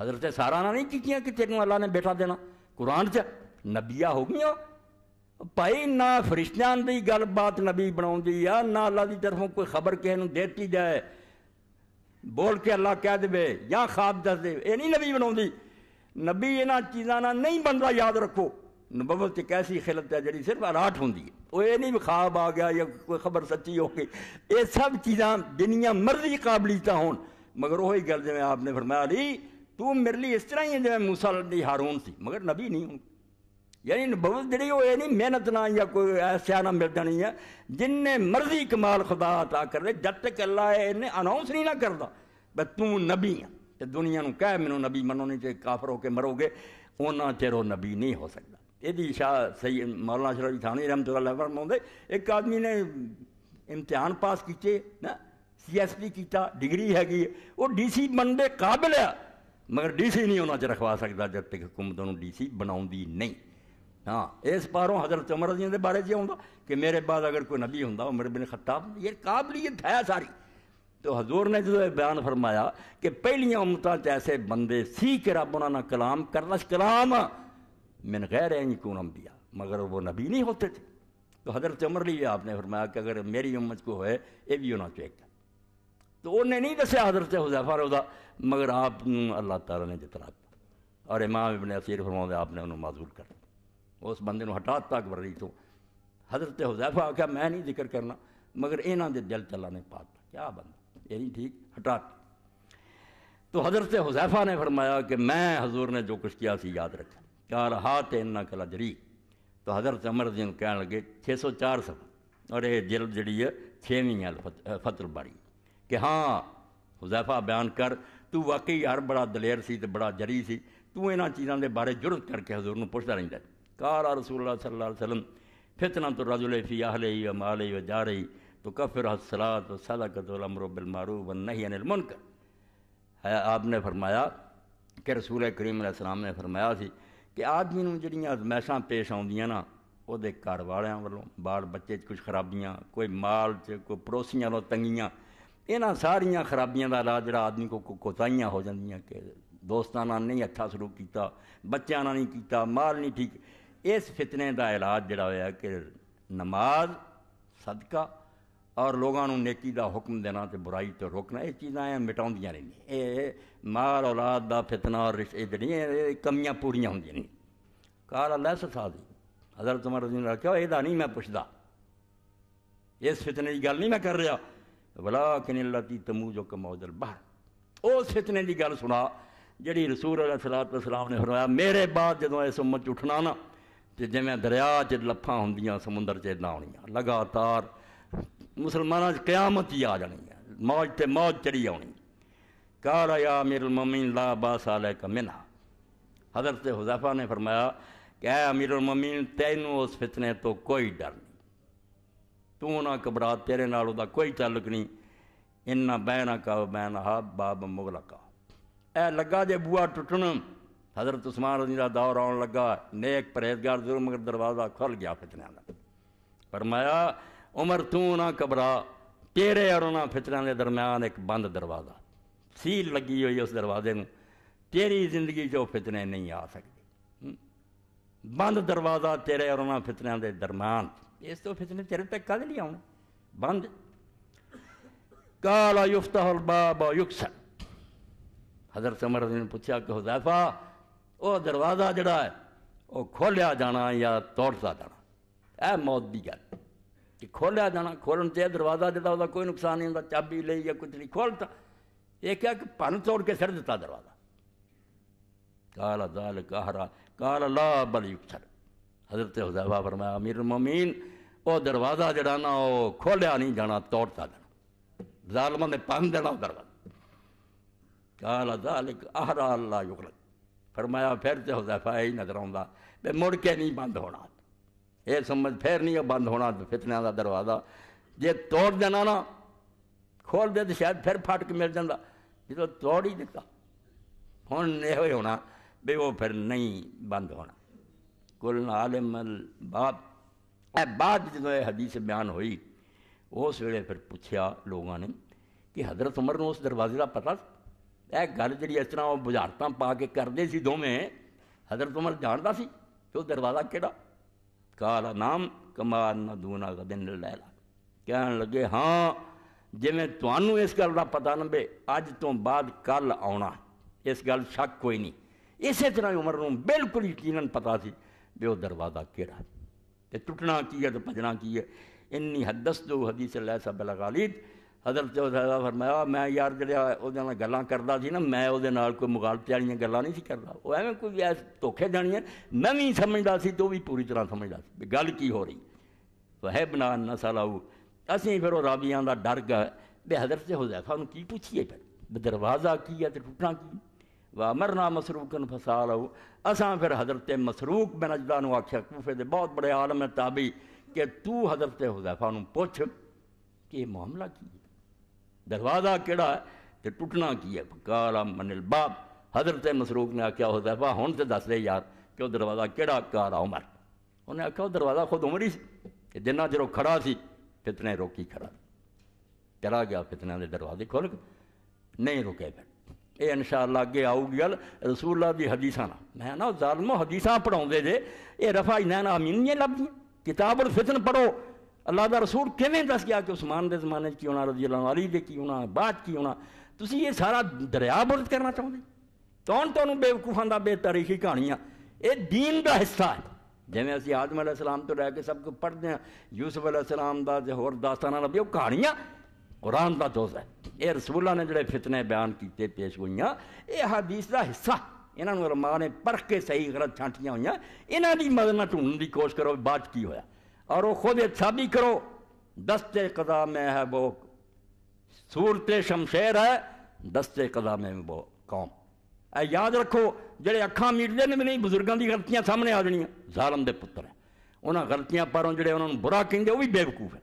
हजरत सारा ने नहीं की कि तेरू अल्लाह ने बेटा देना कुरान च नबिया हो गई भाई ना की गलबात नबी बना ना अल्लाह की तरफों कोई खबर किसी देती जाए बोल के अल्लाह कह दे या खाब दस दे ये नहीं नबी बना नबी इन्हों चीज़ों नहीं बनता याद रखो नबबल एक ऐसी खिलत है जी सिर्फ अराहट होंगी वो ये नहीं खाब आ गया या कोई खबर सच्ची हो गई ये सब चीज़ा जिन्या मर्जी काबिलियत हो मगर उल जमें आपने फरमाया तू मेरे लिए इस तरह ही है जमें मूसा हारून से मगर नबी नहीं हूँ यानी बहुत जी हो नहीं मेहनत ना या कोई ऐसा ना मिलता नहीं है जिन्ने मर्जी कमाल खुदा अता कर दे जब तक अल्लाह इन्हें अनाउंस नहीं ना करता ब तू नबी है तो दुनिया को कह मैनू नबी मनो नहीं जो काफर होकर मरोगे उन्ना चेर वो नबी नहीं हो सकता यदि शाह सही मौलाना शराब थानी रहमत फरमाते एक आदमी ने इम्तिहान पास किए ना सी एस पी किया डिग्री हैगी डी सी बनने काबिल है मगर डी सी नहीं उन्होंने रखवा सकता जब तक हुकूमत उन्होंने डी सी नहीं हाँ इस पारों हजरत उमर रजी के बारे च आँगा कि मेरे बाद अगर कोई नबी हों उमर बिन खत्ताब ये काबिलियत है सारी तो हजूर ने जो बयान फरमाया कि पहलियाँ उमत ऐसे बंदे सी के रब उन्होंने कलाम करना कलाम मैंने कह गैर कौन दिया मगर वो नबी नहीं होते थे तो हजरत उमर लिए आपने फरमाया कि अगर मेरी उम्मत को है ये भी उन्होंने चाहिए तो उन्हें नहीं दसिया हजरत हुजैफा रोजा मगर आप अल्लाह तला ने जितना और इमाम इबन असीर फरमाते आपने उन्होंने माजूर कर उस बंद ਨੂੰ तक ਦਿੱਤਾ ਅਕਬਰੀ हजरत हुजैफा आख्या मैं नहीं जिक्र करना मगर इन्हों के दिल चला ने पाता क्या बंदा ये नहीं ठीक हटा तो हजरत हुजैफा ने फरमाया कि मैं हजूर ने जो कुछ किया सी याद रखा चार हाथ इन्ना कला जरी तो हजरत अमर जी कह लगे छे सौ चार सौ और ये जिल जड़ी है छेवीं अल फतल बाड़ी कि हाँ हुजैफा बयान कर तू वाकई यार बड़ा दलेर से बड़ा जरी सी तू चीज़ों के बारे जुड़त करके हजूर में पुछता रहता कारा रसूल सल्ला वसलम फितना तो रजुलफ़ी आलिय माल व जा रही तो कफ़िर सलात व सदाकतमरबिलमारूफ व नहीं अनिलमनकर है आपने फरमाया कि रसूल करीम सलाम ने फरमाया कि आदमी ਨੂੰ ਜਿਹੜੀਆਂ ਅਜ਼ਮੈਸ਼ਾਂ ਪੇਸ਼ ਆਉਂਦੀਆਂ वो घर ਘਰ वालों बाल बच्चे कुछ खराबियां कोई माल च कोई पड़ोसियों ਕੋਈ ਪੜੋਸੀਆਂ ਨਾਲ ਤੰਗੀਆਂ ਇਹਨਾਂ ਸਾਰੀਆਂ ਖਰਾਬੀਆਂ ਦਾ ਇਲਾਜ ਜਿਹੜਾ ਆਦਮੀ ਕੋ ਕੋਤਾਈਆਂ ਹੋ ਜਾਂਦੀਆਂ ਕਿ ਦੋਸਤਾਂ ਨਾਲ ਨਹੀਂ ਅੱਛਾ नहीं किया ਬੱਚਿਆਂ ਨਾਲ ਨਹੀਂ इस फितने का इलाज जोड़ा हो नमाज सदका और लोगों को नेकी का हुक्म देना तो बुराई तो रोकना यह चीज़ा ए मिटा रही माल औलाद का फितना और रिश्ते जड़ियाँ कमिया पूरी होंगे नहीं कार अलैस साल जी हजरत उमर जी ने रखा नहीं मैं पुछता इस फितने की गल नहीं मैं कर रहा बला कि लती तमू जो कमोजल बहर उस फितने की गल सुना जी रसूर अल सलाम ने फरमाया मेरे बाद जो इस उम्र उठना ना तो जिमें दरिया च लफा होंदिया समुद्र च इदा आनी लगातार मुसलमान क्यामत ही आ जानी है मौज से मौज चढ़ी आनी कार आया अमीर उल ममी ला बास आलै कमिना हजरत हुजैफा ने फरमाया कि अमीर उल ममी तेनों उस फितने तो कोई डर नहीं तू ना घबरा तेरे नाल कोई चलक नहीं इन्ना बहना का बहना हा बाब मुगलका ए लगा जे बुआ टुटन हज़रत उस्मान रजी का दौर आने लगा नेक परहेजगार जरूर मगर दरवाज़ा खुल गया फितने का फरमाया उमर तू ना घबरा तेरे और उन्होंने फितरों के दरम्यान एक बंद दरवाज़ा सील लगी हुई उस दरवाजे में तेरी जिंदगी जो फितने नहीं आ सकते बंद दरवाज़ा तेरे और उन्होंने फितरों के दरम्यान इस तो फितने तेरे तक कद नहीं आने बंद काला युफ्ता बाबा युक्सर हजरत समर ने पूछा कि हुजैफा वह दरवाजा जोड़ा है वह खोलिया जाना या तोड़ता जाना है मौत की गल कि खोलिया जाना खोलन से दरवाजा जो वह कोई नुकसान नहीं होता चाबी ले या कुछ नहीं खोलता यह क्या कि भन तोड़ के सर दिता दरवाजा काल दाल कहरा काल ला बल युक्सर हजरत हजैबा फरमाया मीर ममीन वह दरवाजा जोड़ा ना वह खोलिया नहीं जाना तोड़ता जाना जालमा ने पन देना दरवाजा काल दाल आहरा अल्लाह युकलक ਫਰਮਾਇਆ ਫਿਰ ਤੇ ਹੁਜ਼ੈਫਾ ਹੀ ਨਜ਼ਰ ਆਉਂਦਾ ਬੇ ਮੁੜ ਕੇ ਨਹੀਂ ਬੰਦ ਹੋਣਾ ਇਹ ਸਮਝ ਫਿਰ ਨਹੀਂ ਬੰਦ ਹੋਣਾ ਫਿਤਨਿਆਂ ਦਾ ਦਰਵਾਜ਼ਾ ਜੇ ਤੋੜ ਦੇਣਾ ਨਾ ਖੋਲ ਦੇ ਤੇ ਸ਼ਾਇਦ ਫਿਰ ਫਾਟਕ ਮਿਲ ਜਾਂਦਾ ਜਦੋਂ ਤੋੜ ਹੀ ਦਿੱਤਾ ਹੁਣ ਇਹੋ ਹੋਣਾ ਵੀ ਉਹ ਫਿਰ ਨਹੀਂ ਬੰਦ ਹੋਣਾ ਕੁਲ ਆਲਮਲ ਬਾਤ ਇਹ ਬਾਤ ਜਦੋਂ ਇਹ ਹਦੀਸ ਬਿਆਨ ਹੋਈ ਉਸ ਵੇਲੇ ਫਿਰ ਪੁੱਛਿਆ ਲੋਕਾਂ ਨੇ ਕਿ ਹਜ਼ਰਤ ਉਮਰ ਨੂੰ ਉਸ ਦਰਵਾਜ਼ੇ ਦਾ ਪਤਾ ਇਹ ਗੱਲ ਜਿਹੜੀ ਇਸ ਤਰ੍ਹਾਂ ਉਹ ਬੁਝਾਰਤਾਂ ਪਾ ਕੇ ਕਰਦੇ ਸੀ ਦੋਵੇਂ ਹਜ਼ਰਤ ਉਮਰ ਜਾਣਦਾ ਸੀ ਕਿ ਉਹ ਦਰਵਾਜ਼ਾ ਕਿਹੜਾ ਕਾਲਾ ਨਾਮ ਕਮਾਨ ਨਾ ਦੂਨਾ ਗਦਨ ਲੈਲਾ ਕਹਿਣ ਲੱਗੇ ਹਾਂ ਜਿਵੇਂ ਤੁਹਾਨੂੰ ਇਸ ਗੱਲ ਦਾ ਪਤਾ ਨੰਬੇ ਅੱਜ ਤੋਂ ਬਾਅਦ ਕੱਲ ਆਉਣਾ ਇਸ ਗੱਲ ਸ਼ੱਕ ਕੋਈ ਨਹੀਂ ਇਸੇ ਤਰ੍ਹਾਂ ਉਮਰ ਨੂੰ ਬਿਲਕੁਲ ਯਕੀਨਨ ਪਤਾ ਸੀ ਵੀ ਉਹ ਦਰਵਾਜ਼ਾ ਕਿਹੜਾ ਤੇ ਟੁੱਟਣਾ ਕੀ ਹੈ ਤੇ ਭਜਣਾ ਕੀ ਹੈ ਇੰਨੀ ਹਦਸ ਦੋ ਹਦੀਸ ਲੈ ਸਭ ਲਗਾਲੀਦ हजरत फरमाया मैं यार जरा गल करता ना मैं वो कोई मुगालते वाली गल् नहीं करता वो एवं कोई ऐस धोखे देनी मैं भी समझता सी तो भी पूरी तरह समझता गल की हो रही वह तो बना न सलाऊ असं फिर राबिया का डर गए बे हजरत हुजैफा की पूछिए फिर दरवाज़ा की है तो टुटना की व मरना मसरूकन फसा लो असा फिर हजरत मसरूक मैं अजदा आख्या कूफे के बहुत बड़े आलम है ताबी कि तू हजरत हुजैफा पुछ कि मामला की है दरवाज़ा केड़ा है तो टुटना की है काला मनिल बाप हजरत मसरूक ने आख्या हो दफा हूँ तो दस दे यार कि दरवाज़ा केड़ा काला उमर उन्हें आख्या वह दरवाज़ा खुद उमर ही सी जिन्ना चिर खड़ा सी फितने रोकी खड़ा चला गया फितने के दरवाजे खोल नहीं रुके फिर ਇਹ आऊगी ਅੱਗੇ ਆਊਗੀ हदीसा ना मैं ना जालमो हदीसा ਨਾ जे ਹਦੀਸਾਂ ਪੜਾਉਂਦੇ ਜੇ नैना अमीन नहीं ਆਮੀਨੀਆਂ किताब और फितन पढ़ो ਅੱਲਾ ਦਾ ਰਸੂਲ ਕਿਵੇਂ ਦੱਸ ਗਿਆ ਕਿ ਉਸਮਾਨ ਦੇ ਜ਼ਮਾਨੇ 'ਚ ਕੀ ਹੋਣਾ ਰਜ਼ੀ ਅੱਲਾਹ ਅਲੀ ਦੇ ਕੀ ਹੋਣਾ ਬਾਅਦ ਕੀ ਹੋਣਾ ਤੁਸੀਂ ਇਹ ਸਾਰਾ ਦਰਿਆ ਬੁਰਦ ਕਰਨਾ ਚਾਹੁੰਦੇ ਕੌਣ ਤੁਹਾਨੂੰ ਬੇਵਕੂਫਾਂ ਦਾ ਬੇਤਾਰੀਖੀ ਕਹਾਣੀਆਂ ਇਹ دین ਦਾ ਹਿੱਸਾ ਹੈ ਜਿਵੇਂ ਅਸੀਂ ਆਦਮ ਅਲੈਹ ਸਲਾਮ ਤੋਂ ਲੈ ਕੇ ਸਭ ਕੁਝ ਪੜ੍ਹਦੇ ਹਾਂ ਯੂਸਫ ਅਲੈਹ ਸਲਾਮ ਦਾ ਤੇ ਹੋਰ ਦਾਸਤਾਨਾਂ ਲੱਭੀਆਂ ਉਹ ਕਹਾਣੀਆਂ ਕੁਰਾਨ ਦਾ ਦੋਜ਼ ਹੈ ਇਹ ਰਸੂਲਾਂ ਨੇ ਜਿਹੜੇ ਫਿਤਨੇ ਬਿਆਨ ਕੀਤੇ ਪੇਸ਼ ਹੋਈਆਂ ਇਹ ਹਦੀਸ ਦਾ ਹਿੱਸਾ ਇਹਨਾਂ ਨੂੰ ਰਮਾਨ ਨੇ ਪਰਖ ਕੇ ਸਹੀ ਗਲਤ ਛਾਂਟੀਆਂ ਹੋਈਆਂ ਇਹਨਾਂ ਦੀ ਮਦਦ ਨਾਲ ਢੂੰਢਣ ਦੀ ਕੋਸ਼ਿਸ਼ ਕਰੋ ਬਾਅਦ ਕੀ ਹੋਇਆ और वो खुद अच्छा भी करो दस्ते कदा में है वो सूरत शमशेर है दस्ते कदा में वो कौम ए याद रखो जे अखा मीटते ने भी नहीं बजुर्गों की गलतियां सामने आ जानी जालम के पुत्र हैं उन्होंने गलतियां पारों जो उन्होंने बुरा कहेंगे वह भी बेवकूफ है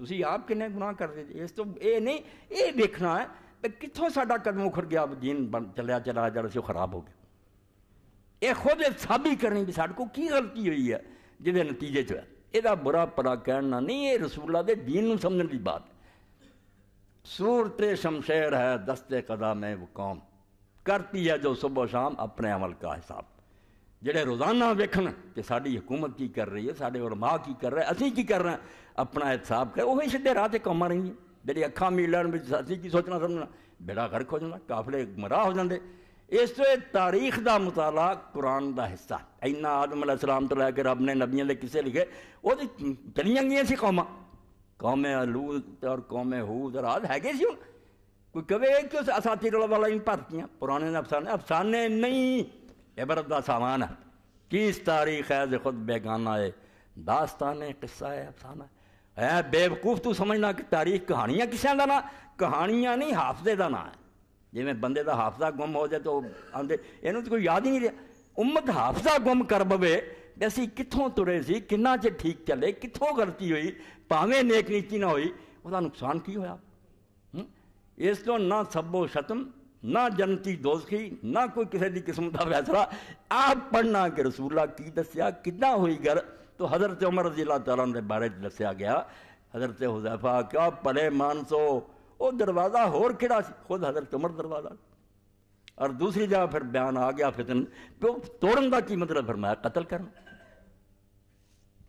तुम आप किन्ने गुनाह कर दे इस तो ये नहीं ये देखना है कितों साडा कदम उखड़ गया जीन बन चलिया चला जल से खराब हो गया ये खुद साबी करनी भी साढ़े को गलती हुई है जिदे नतीजे चाहिए यदा बुरा भला कहना नहीं ये रसूला दे दीन समझने की बात सूरत शमशेर है दस्ते कदा मैं वो कौम करती है जो सुबह शाम अपने अमल का हिसाब जेडे रोजाना वेखन कि साड़ी हुकूमत की कर रही है साढ़े और माँ की कर रहा है असी की कर रहे हैं अपना हिसाब कर उ सीधे राह से कौम रही है जी अखा मिलन असी की सोचना समझना बेड़ा गर्क हो जाता काफले मराह हो जाते इस तो तारीख का मुताला कुरान का हिस्सा इन्ना आदम सलाम तो लैके रब ने नबिया के किसे लिखे वो चलिया गई सी कौम कौमे आलूद और कौमे हूद और आदि है कोई कवे कि उस असाथी रोल वाला इन भरती पुराने अफसाने अफसाने नहीं इबरत का सामान है किस तारीख है जो खुद बेगाना है दास्तान है किस्सा है अफसाना है है बेवकूफ तू समझना कि तारीख कहानियां किसान का ना कहानियाँ नहीं हाफजे का ना है ਜਿਵੇਂ ਬੰਦੇ ਦਾ ਹਾਫਜ਼ਾ ਗੁੰਮ ਹੋ ਜਾਏ ਤਾਂ ਆਂਦੇ ਇਹਨੂੰ ਤਾਂ ਕੋਈ ਯਾਦ ਹੀ ਨਹੀਂ ਰਿਹਾ ਉਮਤ ਹਾਫਜ਼ਾ ਗੁੰਮ ਕਰ ਬਵੇ ਕਿ ਅਸੀਂ ਕਿੱਥੋਂ ਤੁਰੇ ਸੀ ਕਿੰਨਾ ਚ ਠੀਕ ਚੱਲੇ ਕਿੱਥੋਂ ਗਲਤੀ ਹੋਈ ਭਾਵੇਂ ਨੇਕ ਨੀਤੀ ਨਾ ਹੋਈ ਉਹਦਾ ਨੁਕਸਾਨ ਕੀ ਹੋਇਆ ਇਸ ਤੋਂ ਨਾ ਸਭੋ ਸ਼ਤਮ ਨਾ ਜਨਤੀ ਦੋਜ਼ਖੀ ਨਾ ਕੋਈ ਕਿਸੇ ਦੀ ਕਿਸਮਤ ਦਾ ਫੈਸਲਾ ਆਪ ਪੜਨਾ ਕਿ ਰਸੂਲਾ ਕੀ ਦੱਸਿਆ ਕਿੱਦਾਂ ਹੋਈ ਗਰ ਤੋ ਹਜ਼ਰਤ ਉਮਰ ਰਜ਼ੀ ਅੱਲਾਹ ਤਾਲਾ ਦੇ ਬਾਰੇ ਦੱਸਿਆ ਗਿਆ ਹਜ਼ਰਤ ਹੁਜ਼ੈਫਾ ਕਿਉਂ ਭਲੇ ਮਾਨਸੋ वो दरवाज़ा होर किड़ा सी खुद हजरत उमर दरवाज़ा और दूसरी जगह फिर बयान आ गया फितन तो तोड़न का की मतलब फरमाया कतल करना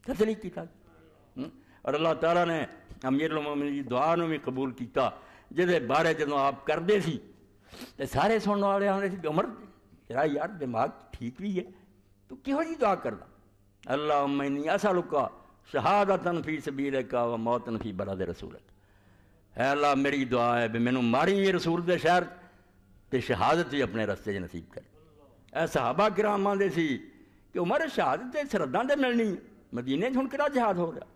कतल ही किया हम्म? और अल्लाह तला ने अमीर की दुआ में भी कबूल किया जिसे बारे जो आप करते सारे सुनने वाले आते थे उमर तेरा यार दिमाग ठीक भी है तू तो कि दुआ करना अल्लाह मैनी ऐसा लुका शहादतन फी सबीर का मौतन फी बरा दे रसूलत अल्लाह मेरी दुआ है भी मैनू मारी ये रसूल के शहर तो शहादत भी अपने रस्ते नसीब कर ए सहाबा किराम आते कि उमर शहादत सरहदा तो मिलनी मदीने हूँ कि जहाद हो रहा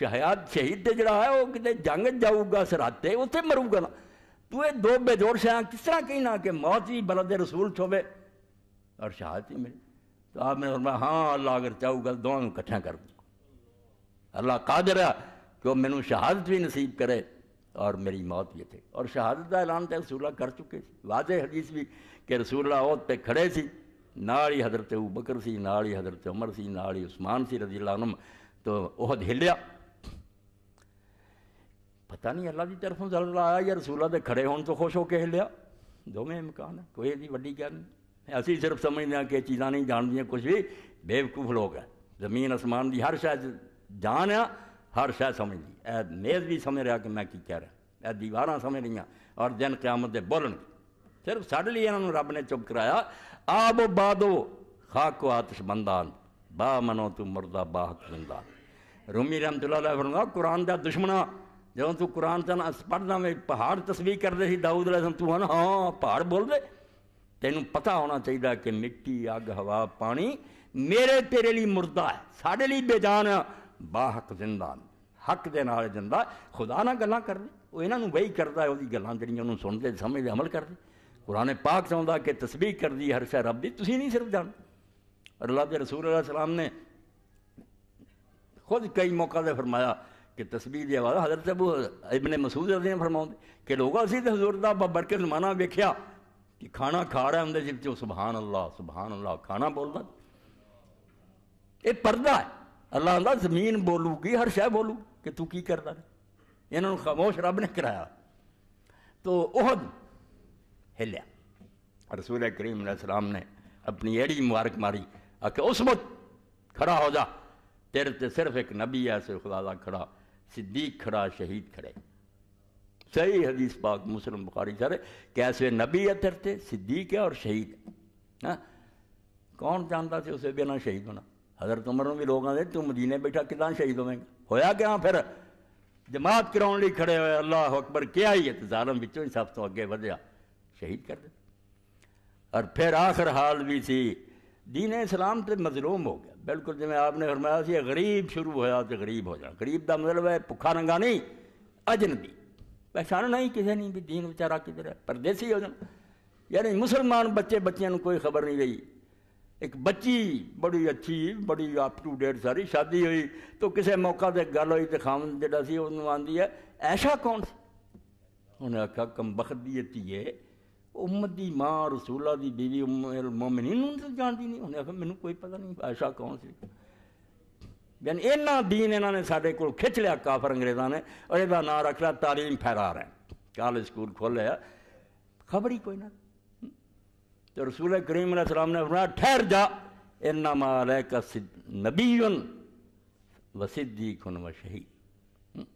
शहाद शहीद तो जड़ा है वह कितने जंग जाऊगा सरहद उत मरूगा ना तू ये दो बेजोर शायद किस तरह कही ना कि मौत ही बलद रसूल छोवे और शहादत ही मिली तो आपने फरमाया हाँ अल्लाह अगर चाहूगा तो दोनों कट्ठा कर दूंगा अल्लाह कादर है कि वह मैनू शहादत भी नसीब करे और मेरी मौत ये थे और शहादत का ऐलान तो रसूल्ला कर चुके वाजे हदीस भी कि रसूल्ला औद तो खड़े से नाल ही हजरत ऊ बकर सी नाल ही हजरत उमर सी नाल ही उस्मान सी रजी लानम तो वह हिलया पता नहीं अल्लाह की तरफों जल्द आया या रसूला के खड़े होने तो खुश होकर हिलया दोवें मकान है कोई ऐसी वही गल नहीं असी सिर्फ समझते हैं कि चीज़ा नहीं जानदियाँ कुछ भी बेवकूफ लोग है जमीन आसमान की हर शायद जान ਆ ਹਰ ਸ਼ੈ ਸਮਝਦੀ ਐ ਮੇਜ਼ ਵੀ ਸਮਝ ਰਿਹਾ ਕਿ ਮੈਂ ਕੀ ਕਹਿ ਰਿਹਾ ਐ ਦੀਵਾਰਾਂ ਸਮਝ ਰਹੀਆਂ ਔਰ ਦਿਨ ਕਿਆਮਤ ਦੇ ਬੋਲਣਗੇ ਸਿਰਫ ਸਾਡੇ ਲਈ ਇਹਨਾਂ ਨੂੰ ਰੱਬ ਨੇ ਚੁੱਪ ਕਰਾਇਆ ਆਬ ਬਾਦੋ ਖਾਕੋ ਆਤਸ਼ ਬੰਦਾਨ ਬਾ ਮਨੋ ਤੂੰ ਮਰਦਾ ਬਾਹਕ ਜ਼ਿੰਦਾ ਰੂਮੀ ਰਹਿਮਤੁਲਾਹ ਅਲੈਹ ਫਰਮਾਉਂਦਾ ਕੁਰਾਨ ਦਾ ਦੁਸ਼ਮਣਾ ਜਦੋਂ ਤੂੰ ਕੁਰਾਨ ਤਾਂ ਪੜਦਾ ਮੈਂ ਪਹਾੜ ਤਸਵੀਰ ਕਰਦੇ ਸੀ ਦਾਊਦ ਅਲੈਹ ਤੂੰ ਹਨ ਹਾਂ ਪਹਾੜ ਬੋਲਦੇ ਤੈਨੂੰ ਪਤਾ ਹੋਣਾ ਚਾਹੀਦਾ ਕਿ ਮਿੱਟੀ ਅੱਗ ਹਵਾ ਪਾਣੀ ਮੇਰੇ ਤੇਰੇ ਲਈ ਮੁਰਦਾ ਹੈ ਸਾਡੇ ਲਈ ਬੇਜਾਨ ਬਾਹਕ ਜ਼ਿੰਦਾ हक के नाल जिंदा खुदा ना गल कर रहे वो इन्हों वही करता है वो गल् जनू सुनते समझते अमल कर रहे कुराने पाक चाहता कि तस्वीर कर दी हर शह रब दी नहीं सिर्फ जान अल्लाह के रसूल अला सलाम ने खुद कई मौका से फरमाया कि तस्वीर की आवाज हजरत अबू इबने मसूद रहते हैं फरमाते कि लोग असी तो हजूर का बबर के जमाना वेख्या कि खाना खा रहा हमें जिस सुबहान अल्लाह सुबहान अल्लाह खाना बोलता यह पर्दा है अल्लाह अल्लाह जमीन बोलूगी हर शह बोलूगी कि तू की करता इन्हों खामोश रब ने कराया तो ओहद हिलया रसूल करीम सलाम ने अपनी एड़ी मुबारक मारी आके उस वक्त खड़ा हो जा तेरे ते सिर्फ एक नबी है ऐसे खुदा खड़ा सिद्दीक खड़ा शहीद खड़े सही हदीस पाक मुस्लिम बुखारी सारे कैसे नबी है तेरे ते सिद्दीक है और शहीद है हाँ? कौन जानता से उसे बिना शहीद होना हजरत उम्र में भी लोग आते तू मदीने बैठा कि शहीद होवेंगा होया क्या फिर जमात कराने खड़े ਲਈ ਖੜੇ ਹੋਏ ਅੱਲਾਹ ਅਕਬਰ ਕਿਹਾ ਹੀ ही सब तो अगे ਸਭ शहीद कर दिया और फिर आखिर हाल ਫਿਰ ਆਖਰ दीन इस्लाम तो मजलूम हो गया बिल्कुल जिमें आपने फरमाया कि गरीब शुरू होया तो गरीब हो जाए गरीब का मतलब है भुखा नंगा नहीं अजनबी पहचान नहीं किसी नहीं भी दीन बेचारा किधर है परदेसी हो जाए यानी मुसलमान बच्चे बच्चों को कोई खबर नहीं रही ਇੱਕ ਬੱਚੀ ਬੜੀ ਅੱਛੀ ਬੜੀ ਅਪ ਟੂ ਡੇਟ ਸਾਰੀ ਸ਼ਾਦੀ ਹੋਈ ਤੋਂ ਕਿਸੇ ਮੌਕਾ ਤੇ ਗੱਲ ਹੋਈ ਤੇ ਖਾਮ ਜਿਹੜਾ ਸੀ ਉਹਨੂੰ ਆਂਦੀ ਹੈ ਐਸ਼ਾ ਕੌਣ ਉਹਨੇ ਆਖਿਆ ਕੰਬਖਤ ਦੀ ਧੀਏ ਉਮਤ ਦੀ ਮਾਂ ਰਸੂਲਾ ਦੀ ਬੀਵੀ ਉਮਰ ਮੂਮਿਨਿਨ ਨੂੰ ਤਾਂ ਜਾਣਦੀ ਨਹੀਂ ਉਹਨੇ ਆਖਿਆ ਮੈਨੂੰ ਕੋਈ ਪਤਾ ਨਹੀਂ ਐਸ਼ਾ ਕੌਣ ਸੀ ਯਾਨੀ ਇਹਨਾਂ ਦੀਨ ਇਹਨਾਂ ਨੇ ਸਾਡੇ ਕੋਲ ਖਿੱਚ ਲਿਆ ਕਾਫਰ ਅੰਗਰੇਜ਼ਾਂ ਨੇ ਔਰ ਇਹਦਾ ਨਾਂ ਰੱਖ ਲਿਆ ਤਾਲੀਮ ਫੈਰਾ ਰਹੇ ਕਾਲਜ ਸਕੂਲ ਖੋਲਿਆ ਖਬਰ ਹੀ ਕੋਈ ਨਾ तो रसूल करीम सलाम ने फरमाया ठहर जा इन्ना माल है का नबी वसिद्दी खुन व शही हम्म।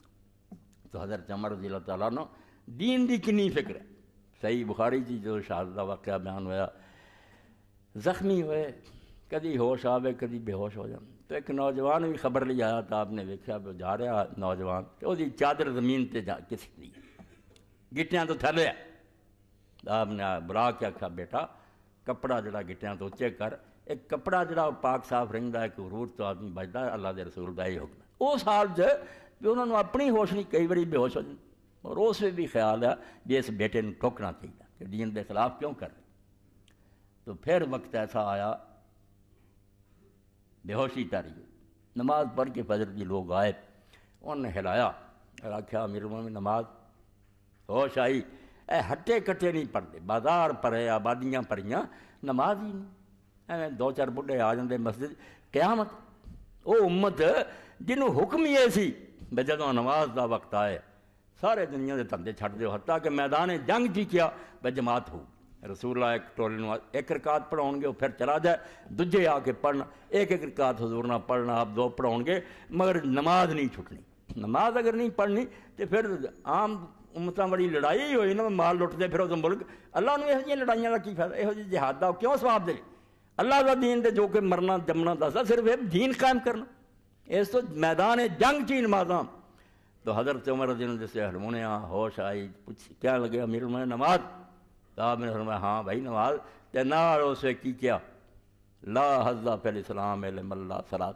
तो हज़रत अमर जिला तला दीन की किन्नी फिक्र है सही बुखारी जी जो शहादत का वाकया बयान होया जख्मी हुए कभी होश आवे कभी बेहोश हो जाए तो एक नौजवान भी खबर ले आया था आपने वेख्या जा रहा नौजवान तो वो चादर जमीन पर जा किसी गिटिया तो थल आपने बुला के आख्या बेटा कपड़ा जरा गिटियां तो उचे कर एक कपड़ा जरा पाक साफ रिंता एक रूट तो आदमी बजता अल्लाह के रसूल का ही हुक्म उस हाल च भी उन्होंने अपनी होश नहीं कई बार बेहोश हो और उस भी ख्याल है भी इस बेटे ने ठोकना चाहिए कि डीन के खिलाफ क्यों कर तो फिर वक्त ऐसा आया बेहोशी तारी नमाज पढ़ के फजर जी लोग आए उन्हें हिलाया और आख्या मेरे मुँह नमाज होश आई हट्टे कट्टे नहीं पढ़ते बाजार भरे आबादियाँ भरियां नमाज ही नहीं ਐਵੇਂ ਦੋ ਚਾਰ ਬੁੱਢੇ ਆ ਜਾਂਦੇ ਮਸਜਿਦ ਕਿਆਮਤ ਉਹ ਉਮਤ ਜਿਹਨੂੰ ਹੁਕਮ ਹੀ ਇਹ ਸੀ ਵੀ ਜਦੋਂ ਨਮਾਜ਼ ਦਾ ਵਕਤ ਆਏ ਸਾਰੇ ਦੁਨੀਆ ਦੇ ਧੰਦੇ ਛੱਡ ਦਿਓ ਹੱਤਾ ਕਿ ਮੈਦਾਨੇ ਜੰਗ ਜੀ ਕਿਆ ਵੀ ਜਮਾਤ ਹੋ ਰਸੂਲullah ਇੱਕ ਟੋਲੇ ਨੂੰ ਇੱਕ ਰਕਾਤ ਪੜਾਉਣਗੇ ਉਹ ਫਿਰ ਚਲਾ ਜਾ ਦੂਜੇ ਆ ਕੇ ਪੜਨ ਇੱਕ ਇੱਕ ਰਕਾਤ ਹਜ਼ੂਰ ਨਾਲ ਪੜਨਾ ਆਪ ਦੋ ਪੜਾਉਣਗੇ ਮਗਰ ਨਮਾਜ਼ ਨਹੀਂ ਛੁੱਟਣੀ ਨਮਾਜ਼ ਅਗਰ ਨਹੀਂ ਪੜਨੀ ਤੇ ਫਿਰ ਆਮ उम्मतों बड़ी लड़ाई ही हुई ना माल लुटते फिर उस मुल्क अल्लाह यह लड़ाइया का की फायदा यहोजी जहाद का क्यों स्वाब दे अल्लाह का दीन दे जो कि मरना जमना दसा सिर्फ एक दीन कायम करना इस तो मैदान है जंग चीन मादा तो हजरत उमर जी ने दस हरमोनिया होश आई पुछ कह लगे अमीर उन्होंने नमाज साहब ने हरमाया हाँ भाई नमाज ते उस की क्या ला हजला फिर इस्लाम एल मल्ला सला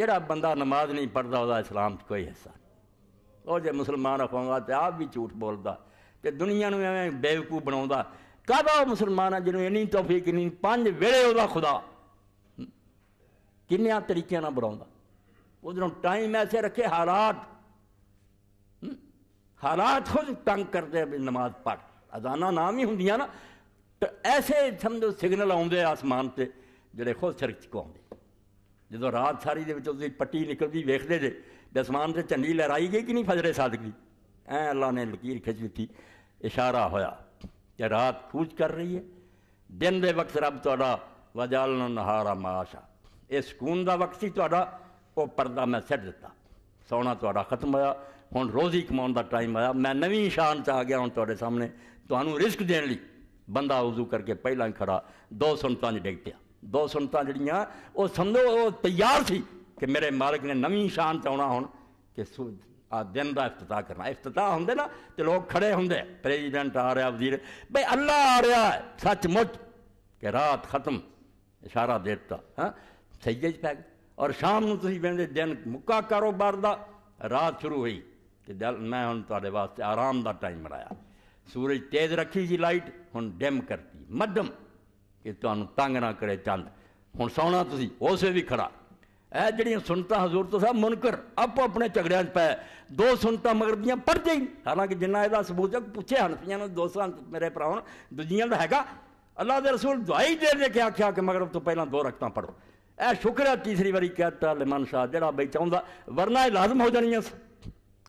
जरा बंदा नमाज नहीं पढ़ता वह इस्लाम कोई हिस्सा नहीं ਉਹ ਜੇ ਮੁਸਲਮਾਨ ਆਖਾਂਗਾ ਤੇ ਆਪ ਵੀ ਝੂਠ ਬੋਲਦਾ ਤੇ ਦੁਨੀਆ ਨੂੰ ਐਵੇਂ ਬੇਵਕੂ ਬਣਾਉਂਦਾ ਕਾਹਦਾ ਮੁਸਲਮਾਨ ਆ ਜਿਹਨੂੰ ਇੰਨੀ ਤੌਫੀਕ ਨਹੀਂ ਪੰਜ ਵੇਲੇ ਉਹਦਾ ਖੁਦਾ ਕਿੰਨਿਆਂ ਤਰੀਕਿਆਂ ਨਾਲ ਬਣਾਉਂਦਾ ਉਧਰੋਂ ਟਾਈਮ ਐਸੇ ਰੱਖੇ ਹਾਲਾਤ ਹਾਲਾਤ ਖੁਦ ਤੰਗ ਕਰਦੇ ਆ ਨਮਾਜ਼ ਪੜ ਅਜ਼ਾਨਾ ਨਾਮ ਹੀ ਹੁੰਦੀਆਂ ਨਾ ਐਸੇ ਸਮਝੋ ਸਿਗਨਲ ਆਉਂਦੇ ਆਸਮਾਨ ਤੇ ਜਿਹੜੇ ਖੁਦ ਸਿਰਕ ਚ ਆਉਂਦੇ ਜਦੋਂ ਰਾਤ ਸਾਰੀ ਦੇ ਵਿੱਚ ਉਹਦੀ ਪੱਟੀ ਨਿਕਲਦੀ ਵੇਖਦੇ ਜੇ ਦਸਮਾਨ ਤੇ ਝੰਡੀ ਲਹਿਰਾਈ ਗਈ ਕਿ ਨਹੀਂ ਫਜ਼ਰੇ ਸਾਦਕ ਦੀ ਐ ਅੱਲਾ ਨੇ ਲਕੀਰ ਖਿੱਚ ਦਿੱਤੀ ਇਸ਼ਾਰਾ ਹੋਇਆ ਕਿ ਰਾਤ कूच ਕਰ ਰਹੀ ਹੈ ਦਿਨ ਦੇ ਵਕਤ ਰੱਬ ਤੁਹਾਡਾ ਵਜਾਲ ਨਹਾਰਾ ਮਾਸ਼ਾ ਇਹ ਸਕੂਨ ਦਾ ਵਕਤ ਸੀ ਤੁਹਾਡਾ ਉਹ ਪਰਦਾ ਮੈਂ ਛੱਡ ਦਿੱਤਾ ਸੌਣਾ ਤੁਹਾਡਾ ਖਤਮ ਹੋਇਆ ਹੁਣ ਰੋਜ਼ੀ ਕਮਾਉਣ ਦਾ ਟਾਈਮ ਆਇਆ ਮੈਂ ਨਵੀਂ ਸ਼ਾਨ ਚ ਆ ਗਿਆ ਹੁਣ ਤੁਹਾਡੇ ਸਾਹਮਣੇ ਤੁਹਾਨੂੰ ਰਿਸਕ ਦੇਣ ਲਈ ਬੰਦਾ ਉਜ਼ੂ ਕਰਕੇ ਪਹਿਲਾਂ ਖੜਾ ਦੋ ਸੁਨਤਾਂ 'ਚ ਡਿੱਗ ਪਿਆ ਦੋ ਸੁਨਤਾਂ ਜਿਹੜੀਆਂ ਉਹ ਸਮਝੋ ਉਹ ਤਿਆਰ ਸੀ કે મેરે માર્ગ ને નવી શાન તોણા હોન કે આ દિન ਦਾ ઇફતતા કરના ઇફતતા હોંદે ના તે લોગ ખડે હોંડે પ્રેસિડેન્ટ આ રહ્યા વзир ભઈ અલ્લાહ આ રહ્યા સચ મટ કે રાત ખતમ ઈશારા દેતા હા સયજ પેગ ઓર શામ નું તુસી બેંદે દિન મુકા کاروبار દા રાત શરૂ હઈ કે મે હું તારા વાસ્તે આરામ દા ટાઈમ બળાયા સૂરજ તેદ રાખી સી લાઈટ હણ ડેમ કરતી મદમ કે તાનુ તંગ ના કરે ચંદ હણ સોના તુસી ઓસે ભી ખડા ਇਹ ਜਿਹੜੀਆਂ ਸੁਨਤਾ ਹਜ਼ੂਰ ਤੋਂ ਸਾਹਿਬ ਮੁਨਕਰ ਆਪੋ ਆਪਣੇ ਝਗੜਿਆਂ 'ਚ ਪਏ ਦੋ ਸੁਨਤਾ ਮਗਰ ਦੀਆਂ ਪੜਦੇ ਹੀ ਹਾਲਾਂਕਿ ਜਿੰਨਾ ਇਹਦਾ ਸਬੂਤ ਹੈ ਪੁੱਛੇ ਹਨਫੀਆਂ ਨੂੰ ਦੋਸਤਾਂ ਮੇਰੇ ਭਰਾਵਾਂ ਦੂਜੀਆਂ ਦਾ ਹੈਗਾ ਅੱਲਾਹ ਦੇ ਰਸੂਲ ਦਵਾਈ ਦੇ ਨੇ ਕਿਹਾ ਆਖਿਆ ਕਿ ਮਗਰਬ ਤੋਂ ਪਹਿਲਾਂ ਦੋ ਰਕਤਾਂ ਪੜੋ ਇਹ ਸ਼ੁਕਰ ਹੈ ਤੀਸਰੀ ਵਾਰੀ ਕਹਤਾ ਲਮਨ ਸ਼ਾਹ ਜਿਹੜਾ ਬਈ ਚਾਹੁੰਦਾ ਵਰਨਾ ਲਾਜ਼ਮ ਹੋ ਜਾਣੀਆਂ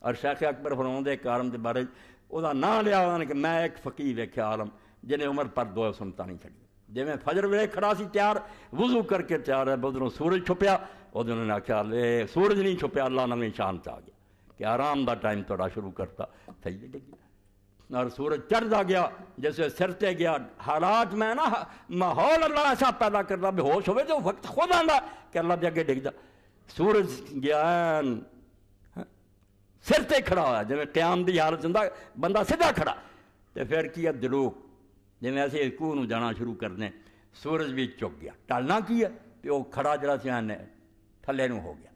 ਅਰ ਸ਼ੇਖ ਅਕਬਰ ਫਰਮਾਉਂਦੇ ਕਾਰਮ ਦੇ ਬਾਰੇ ਉਹਦਾ ਨਾਂ ਲਿਆ ਉਹਨਾਂ ਨੇ ਕਿ ਮੈਂ ਇੱਕ ਫਕੀਰ ਵੇਖਿਆ ਆਲਮ ਜਿਹਨੇ ਉਮਰ ਪਰ ਦੋ ਸੁਨਤਾ ਨਹੀਂ ਛੱਡੀ ਜਿਵੇਂ ਫਜਰ ਵੇਲੇ ਖੜਾ ਸੀ ਤਿਆਰ ਵਜ਼ੂ ਕਰਕੇ ਤਿਆਰ ਹੈ ਬਦਰੋਂ ਸੂਰਜ ਛੁਪਿਆ ਉਹਦੇ उन्होंने आख्या ਆਖਿਆ ਲੈ ਸੂਰਜ ਨਹੀਂ ਛੁਪਿਆ ਅੱਲਾ ਨਵੇਂ ਸ਼ਾਨ आ गया कि आराम का टाइम थोड़ा शुरू करता सही ਸਹੀ और सूरज चढ़ता गया जैसे सिरते गया हालात में ना माहौल अल्लाह ऐसा पैदा करता बेहोश हो तो वक्त खुद आंदा कि अल्लाह के अगे डिगदा सूरज ज्ञान हाँ, सिरते खड़ा हो जिमें क्याम की हालत होंगे बंदा सीधा खड़ा तो फिर की है दलोक जिमें असं में जाना शुरू करने सूरज भी चुक गया टालना की है तो खड़ा जरा सियाने ਥੱਲੇ ਨੂੰ ਹੋ ਗਿਆ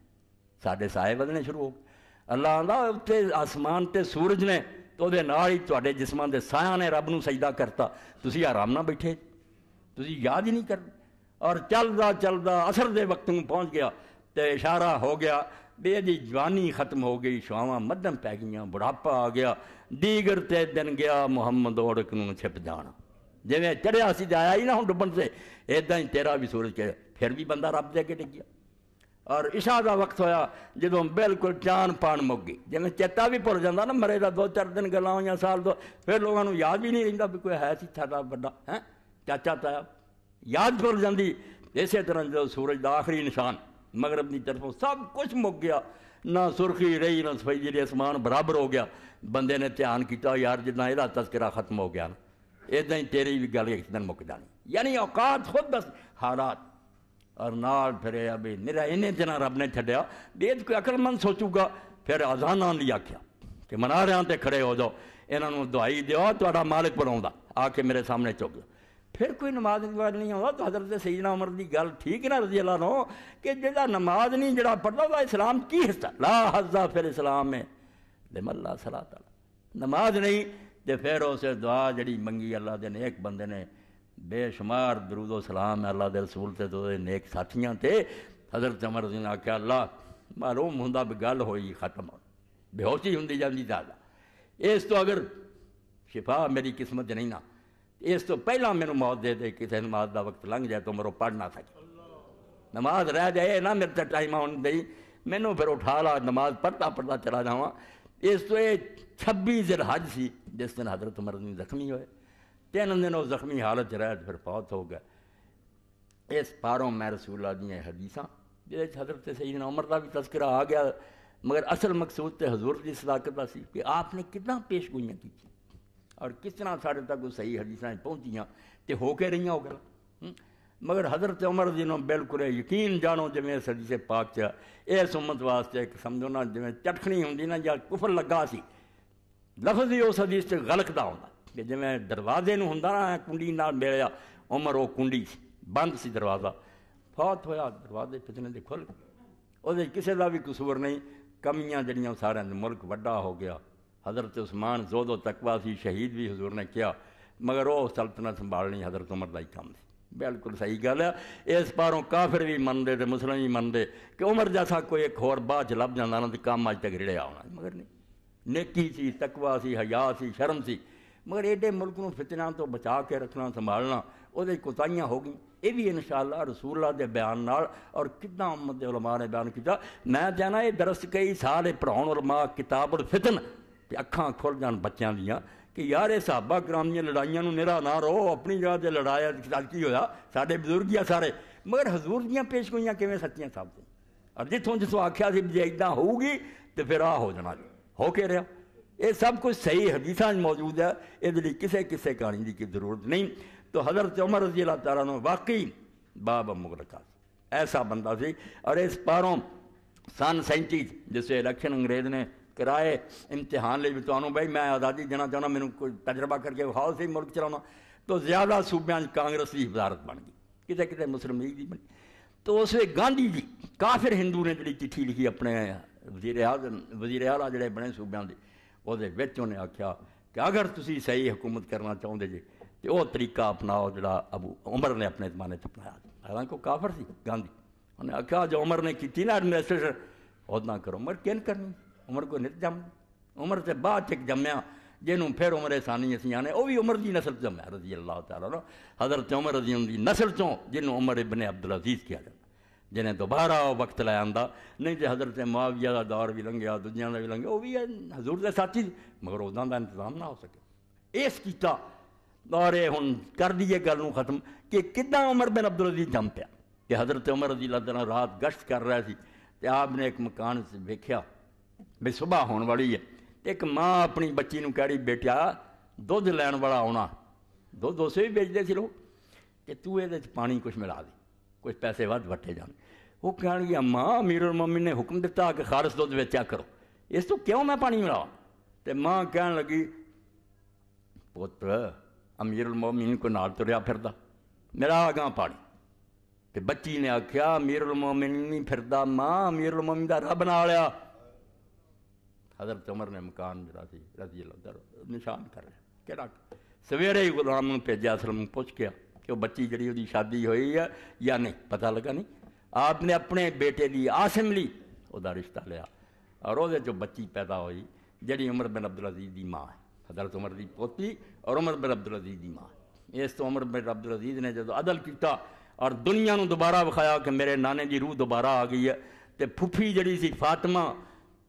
ਸਾਡੇ ਸਾਏ ਵਧਣੇ ਸ਼ੁਰੂ ਹੋ ਗਏ ਅੱਲਾ ਆਂਦਾ ਉੱਤੇ ਅਸਮਾਨ ਤੇ ਸੂਰਜ ਨੇ ਤੇ ਉਹਦੇ ਨਾਲ ਹੀ ਤੁਹਾਡੇ ਜਿਸਮਾਂ ਦੇ ਸਾਇਆ ਨੇ ਰੱਬ ਨੂੰ ਸਜਦਾ ਕਰਤਾ ਤੁਸੀਂ ਆਰਾਮ ਨਾਲ ਬੈਠੇ ਤੁਸੀਂ ਯਾਦ ਹੀ ਨਹੀਂ ਕਰ ਔਰ ਚੱਲਦਾ ਚੱਲਦਾ ਅਸਰ ਦੇ ਵਕਤ ਨੂੰ ਪਹੁੰਚ ਗਿਆ ਤੇ ਇਸ਼ਾਰਾ ਹੋ ਗਿਆ ਬੇ ਇਹਦੀ ਜਵਾਨੀ ਖਤਮ ਹੋ ਗਈ ਸ਼ਵਾਵਾਂ ਮੱਧਮ ਪੈ ਗਈਆਂ ਬੁਢਾਪਾ ਆ ਗਿਆ ਦੀਗਰ ਤੇ ਦਿਨ ਗਿਆ ਮੁਹੰਮਦ ਔੜਕ ਨੂੰ ਛਿਪ ਜਾਣਾ ਜਿਵੇਂ ਚੜਿਆ ਸੀ ਜਾਇਆ ਹੀ ਨਾ ਹੁਣ ਡੁੱਬਣ ਤੇ ਇਦਾਂ ਹੀ ਤੇਰਾ ਵੀ ਸੂਰਜ ਕੇ ਫਿਰ ਵੀ ਬੰਦਾ ਰੱਬ ਦੇ ਅੱਗੇ ਟਿਕ ਗਿਆ और इशा का वक्त होया जो बिल्कुल जान पान मुक गई जमें चेता भी भुल जाता ना मरे का दो चार दिन हो साल दो फिर लोगों को याद भी नहीं रहा भी कोई है सी थाटा बड़ा है चाचा ताया याद भुल जाती इस तरह जो सूरज का आखिरी निशान मगरब की तरफों सब कुछ मुक गया ना सुरखी रही ना सफाई जी समान बराबर हो गया बंदे ने ध्यान किया यार जिदा यदा तस्करा खत्म हो गया इदा ही तेरी भी गल एक दिन मुक जानी यानी औकात खुद बस हालात और नाल फिर अभी निरा इन्हें दिन रब ने छड़ा देश कोई अकलमंद सोचूगा फिर अजाना नहीं आख्या कि मना रहा तो खड़े हो जाओ इन्होंने दवाई दो तो मालिक बना आके मेरे सामने चुक दो फिर कोई नमाज नमाज नहीं आता तो हजरत सईदना उम्र की गल ठीक ना रजी अला नो कि जो नमाज नहीं जरा पढ़ता वह इस्लाम की हिस्सा ला हजा फिर इस्लाम में लिमल्ला सलाह नमाज नहीं तो फिर उस दुआ जी मंगी अल्लाह के नेक बंदे ने बेशुमार दरूदो सलाम अल्लाह के रसूल तो नेक साथियों से हजरत अमर जी ने आख्या अल्लाह मालूम हों भी गल हो खत्म बेहोशी होंगी जाती ज्यादा इस तो अगर शिफा मेरी किस्मत नहीं ना इस तो पहला मैं मौत दे दे किसी नमाज का वक्त लंघ जाए तो मेरे पढ़ ना सके नमाज रह जाए ना मेरे तो टाइम आने दी मैनू फिर उठा ला नमाज पढ़ता पढ़ता चला जावा इस तो ये छब्बी हज सी जिस दिन हजरत उमर जख्मी होए तीन दिन वो जख्मी हालत रहत फिर फौत हो गए इस पारों मैं रसूल दियाँ हदीसा जिसे हजरत सईदना उम्र का भी तस्करा आ गया मगर असल मकसूद तो हजूर की सदाकत का सी कि आपने कितना पेशगोईया की और किस तरह साढ़े तक उस सही हदीसा पहुंचिया तो हो के रही हो गल मगर हजरत उम्र जी बिल्कुल यकीन जानो जिमें इस हदीसे पाक च इस उम्मत वास्ते एक समझो ना जिमें चटखनी होंगी ना या कुफर लगा सी लफज ही उस हदीस गलत आता ਕਿ ਜਿਵੇਂ ਦਰਵਾਜ਼ੇ ਨੂੰ ਹੁੰਦਾ ਨਾ ਕੁੰਡੀ ਨਾਲ ਮਿਲਿਆ ਉਮਰ ਉਹ ਕੁੰਡੀ ਬੰਦ ਸੀ ਦਰਵਾਜ਼ਾ ਫੌਤ ਹੋਇਆ ਦਰਵਾਜ਼ੇ ਫਿਤਨੇ ਦੇ ਖੁੱਲ ਉਹਦੇ ਕਿਸੇ ਦਾ ਵੀ ਕਸੂਰ ਨਹੀਂ ਕਮੀਆਂ ਜਿਹੜੀਆਂ ਸਾਰਿਆਂ ਦੇ ਮੁਲਕ ਵੱਡਾ ਹੋ ਗਿਆ حضرت ਉਸਮਾਨ ਜ਼ੋਦੋ ਤਕਵਾ ਸੀ ਸ਼ਹੀਦ ਵੀ ਹਜ਼ੂਰ ਨੇ ਕਿਹਾ ਮਗਰ ਉਹ ਸਲਤਨਤ ਸੰਭਾਲਣੀ حضرت ਉਮਰ ਦਾ ਹੀ ਕੰਮ ਸੀ ਬਿਲਕੁਲ ਸਹੀ ਗੱਲ ਹੈ ਇਸ ਪਾਰੋਂ ਕਾਫਰ ਵੀ ਮੰਨਦੇ ਤੇ ਮੁਸਲਮਾਨ ਵੀ ਮੰਨਦੇ ਕਿ ਉਮਰ ਜੈਸਾ ਕੋਈ ਇੱਕ ਹੋਰ ਬਾਅਦ ਚ ਲੱਭ ਜਾਂਦਾ ਨਾ ਤੇ ਕੰਮ ਅੱਜ ਤੱਕ ਰਿੜਿਆ ਆਉਣਾ ਮਗਰ ਨਹੀਂ ਨੇਕੀ ਸੀ ਤਕਵਾ ਸੀ ਹਯਾ ਸੀ ਸ਼ਰਮ ਸੀ ਮਗਰ ਐਡੇ ਮੁਲਕ ਨੂੰ ਫਿਤਨਾ ਤੋਂ ਬਚਾ ਕੇ ਰੱਖਣਾ ਸੰਭਾਲਣਾ ਉਹਦੇ ਕੁਤਾਈਆਂ ਹੋ ਗਈਆਂ ਇਹ ਵੀ ਇਨਸ਼ਾਅੱਲਾ ਰਸੂਲullah ਦੇ ਬਿਆਨ ਨਾਲ ਔਰ ਕਿੰਨਾ ਉਮਤ ਦੇ ਉਲਮਾ ਨੇ ਬਿਆਨ ਕੀਤਾ ਮੈਂ ਜਾਣਾ ਇਹ ਦਰਸ ਕਈ ਸਾਰੇ ਪੜਾਉਣ ਉਲਮਾ ਕਿਤਾਬੁਲ ਫਿਤਨ ਤੇ ਅੱਖਾਂ ਖੁੱਲ ਜਾਣ ਬੱਚਿਆਂ ਦੀਆਂ ਕਿ ਯਾਰ ਇਹ ਸਾਹਬਾ ਕਰਾਮ ਦੀਆਂ ਲੜਾਈਆਂ ਨੂੰ ਨਿਹਰਾ ਨਾ ਰੋ ਆਪਣੀ ਜਗ੍ਹਾ ਤੇ ਲੜਾਇਆ ਕੀ ਹੋਇਆ ਸਾਡੇ ਬਜ਼ੁਰਗੀਆਂ ਸਾਰੇ ਮਗਰ ਹਜ਼ੂਰ ਦੀਆਂ ਪੇਸ਼ਗੋਈਆਂ ਕਿਵੇਂ ਸੱਚੀਆਂ ਸਾਬਤ ਔਰ ਜਿੱਥੋਂ ਜਿਸੋਂ ਆਖਿਆ ਸੀ ਜੇ ਇਦਾਂ ਹੋਊਗੀ ਤੇ ਫਿਰ ਆ ਹੋ ਜਾਣਾ ਹੋ ਕੇ ਰਿਹਾ ये सब कुछ सही हदीसा मौजूद है इसलिए किसी किसी कहानी की, जरूरत नहीं तो हज़रत उमर रजी अल्लाह ने वाकई बाब का ऐसा बंदा सी और इस पारों सन सैंती जिसे इलेक्शन अंग्रेज ने कराए इम्तिहान ले भी तो भाई मैं आज़ादी देना चाहना मैंने कोई तजर्बा करके हाउस ही मुल्क चलाना तो ज़्यादा सूबे कांग्रेस की हिफारत बन गई कितने कितने मुस्लिम लीग की बनी तो उस गांधी जी काफिर हिंदू ने जी चिट्ठी लिखी अपने वजीर आज वजीर आला जोड़े बने सूबे की उन्हें आख्या कि अगर तुम सही हुकूमत करना चाहते जी तो वह तरीका अपनाओ जरा अबू उमर ने अपने जमाने अपनाया हालांकि काफर से गांधी उन्हें आख्या जो उमर ने की ना एडमिनिस्ट्रेशन उदा करो उमर कि करनी उमर को नित जम उमर से बाद चिक जमया जिन्हों फिर उमर एसानी असं आने वह भी उम्र की नसल जमया रजी अल्लाह तला हजरत उमर रजी उनकी नसल चो जिन्हों उमर इबने अब्दुल अजीज किया जाए ਜਿਹਨੇ ਦੁਬਾਰਾ ਉਹ ਵਕਤ ਲੈ ਆਂਦਾ ਨਹੀਂ ਤੇ ਹਜ਼ਰਤ ਮਾਵਿਆ ਦਾ ਦੌਰ ਵੀ ਲੰਘਿਆ ਦੁਨੀਆਂ ਦਾ ਵੀ ਲੰਘਿਆ ਉਹ ਵੀ ਹਜ਼ੂਰ ਦੇ ਸਾਥੀ ਮਗਰ ਉਹਦਾਂ ਦਾ ਇੰਤਜ਼ਾਮ ਨਾ ਹੋ ਸਕੇ ਇਸ ਕੀਤਾ ਔਰ ਹੁਣ ਕਰ ਦਈਏ ਗੱਲ ਨੂੰ ਖਤਮ ਕਿ ਕਿਦਾਂ ਉਮਰ ਬਿਨ ਅਬਦੁਲ ਅਜ਼ੀਜ਼ ਜੰਮ ਪਿਆ ਕਿ ਹਜ਼ਰਤ ਉਮਰ ਰਜ਼ੀ ਅੱਲਾਹ ਤਾਲਾ ਰਾਤ ਗਸ਼ਤ ਕਰ ਰਿਹਾ ਸੀ ਤੇ ਆਪ ਨੇ ਇੱਕ ਮਕਾਨ ਵੇਖਿਆ ਵੀ ਸਵੇਰ ਹੋਣ ਵਾਲੀ ਹੈ ਤੇ ਇੱਕ ਮਾਂ ਆਪਣੀ ਬੱਚੀ ਨੂੰ ਕਹਿੜੀ ਬੇਟਿਆ ਦੁੱਧ ਲੈਣ ਵਾਲਾ ਆਉਣਾ ਦੁੱਧ ਉਸੇ ਵੀ ਵੇਚਦੇ ਸੀ ਲੋ ਤੇ ਤੂੰ ਇਹਦੇ ਚ ਪਾਣੀ ਕੁਝ ਮਿਲਾ ਦੇ कुछ पैसे वह वटे जाने वो कह कहे अम्मा अमीर और मम्मी ने हुक्म दिता कि खारस दुध बेचा करो इस तू तो क्यों मैं पानी मिला तो मां कह लगी पुत्र अमीर उल मोमिन को नाल तुरया फिर मेरा आ गां पानी तो बच्ची ने आख्या अमीर उल मोमिन नहीं फिर माँ अमीर उल मोमी का रब ना लिया हजरत उमर ने मकान जरा रजी निशान कर लिया कि सवेरे ही गुलाम भेजा असलम पुछ गया कि बच्ची जी शादी हुई है या नहीं पता लगा नहीं आपने अपने बेटे की आसिमली रिश्ता लिया और वो बच्ची पैदा हुई जी उमर बिन अब्दुल अजीज की माँ है हदरत उमर की पोती और उमर बिन अब्दुल अजीज की माँ इस तो उमर बिन अब्दुल अजीज ने जो अदल किया और दुनिया ने दोबारा विखाया कि मेरे नाने की रूह दोबारा आ गई है तो फुफी जी सी फातमा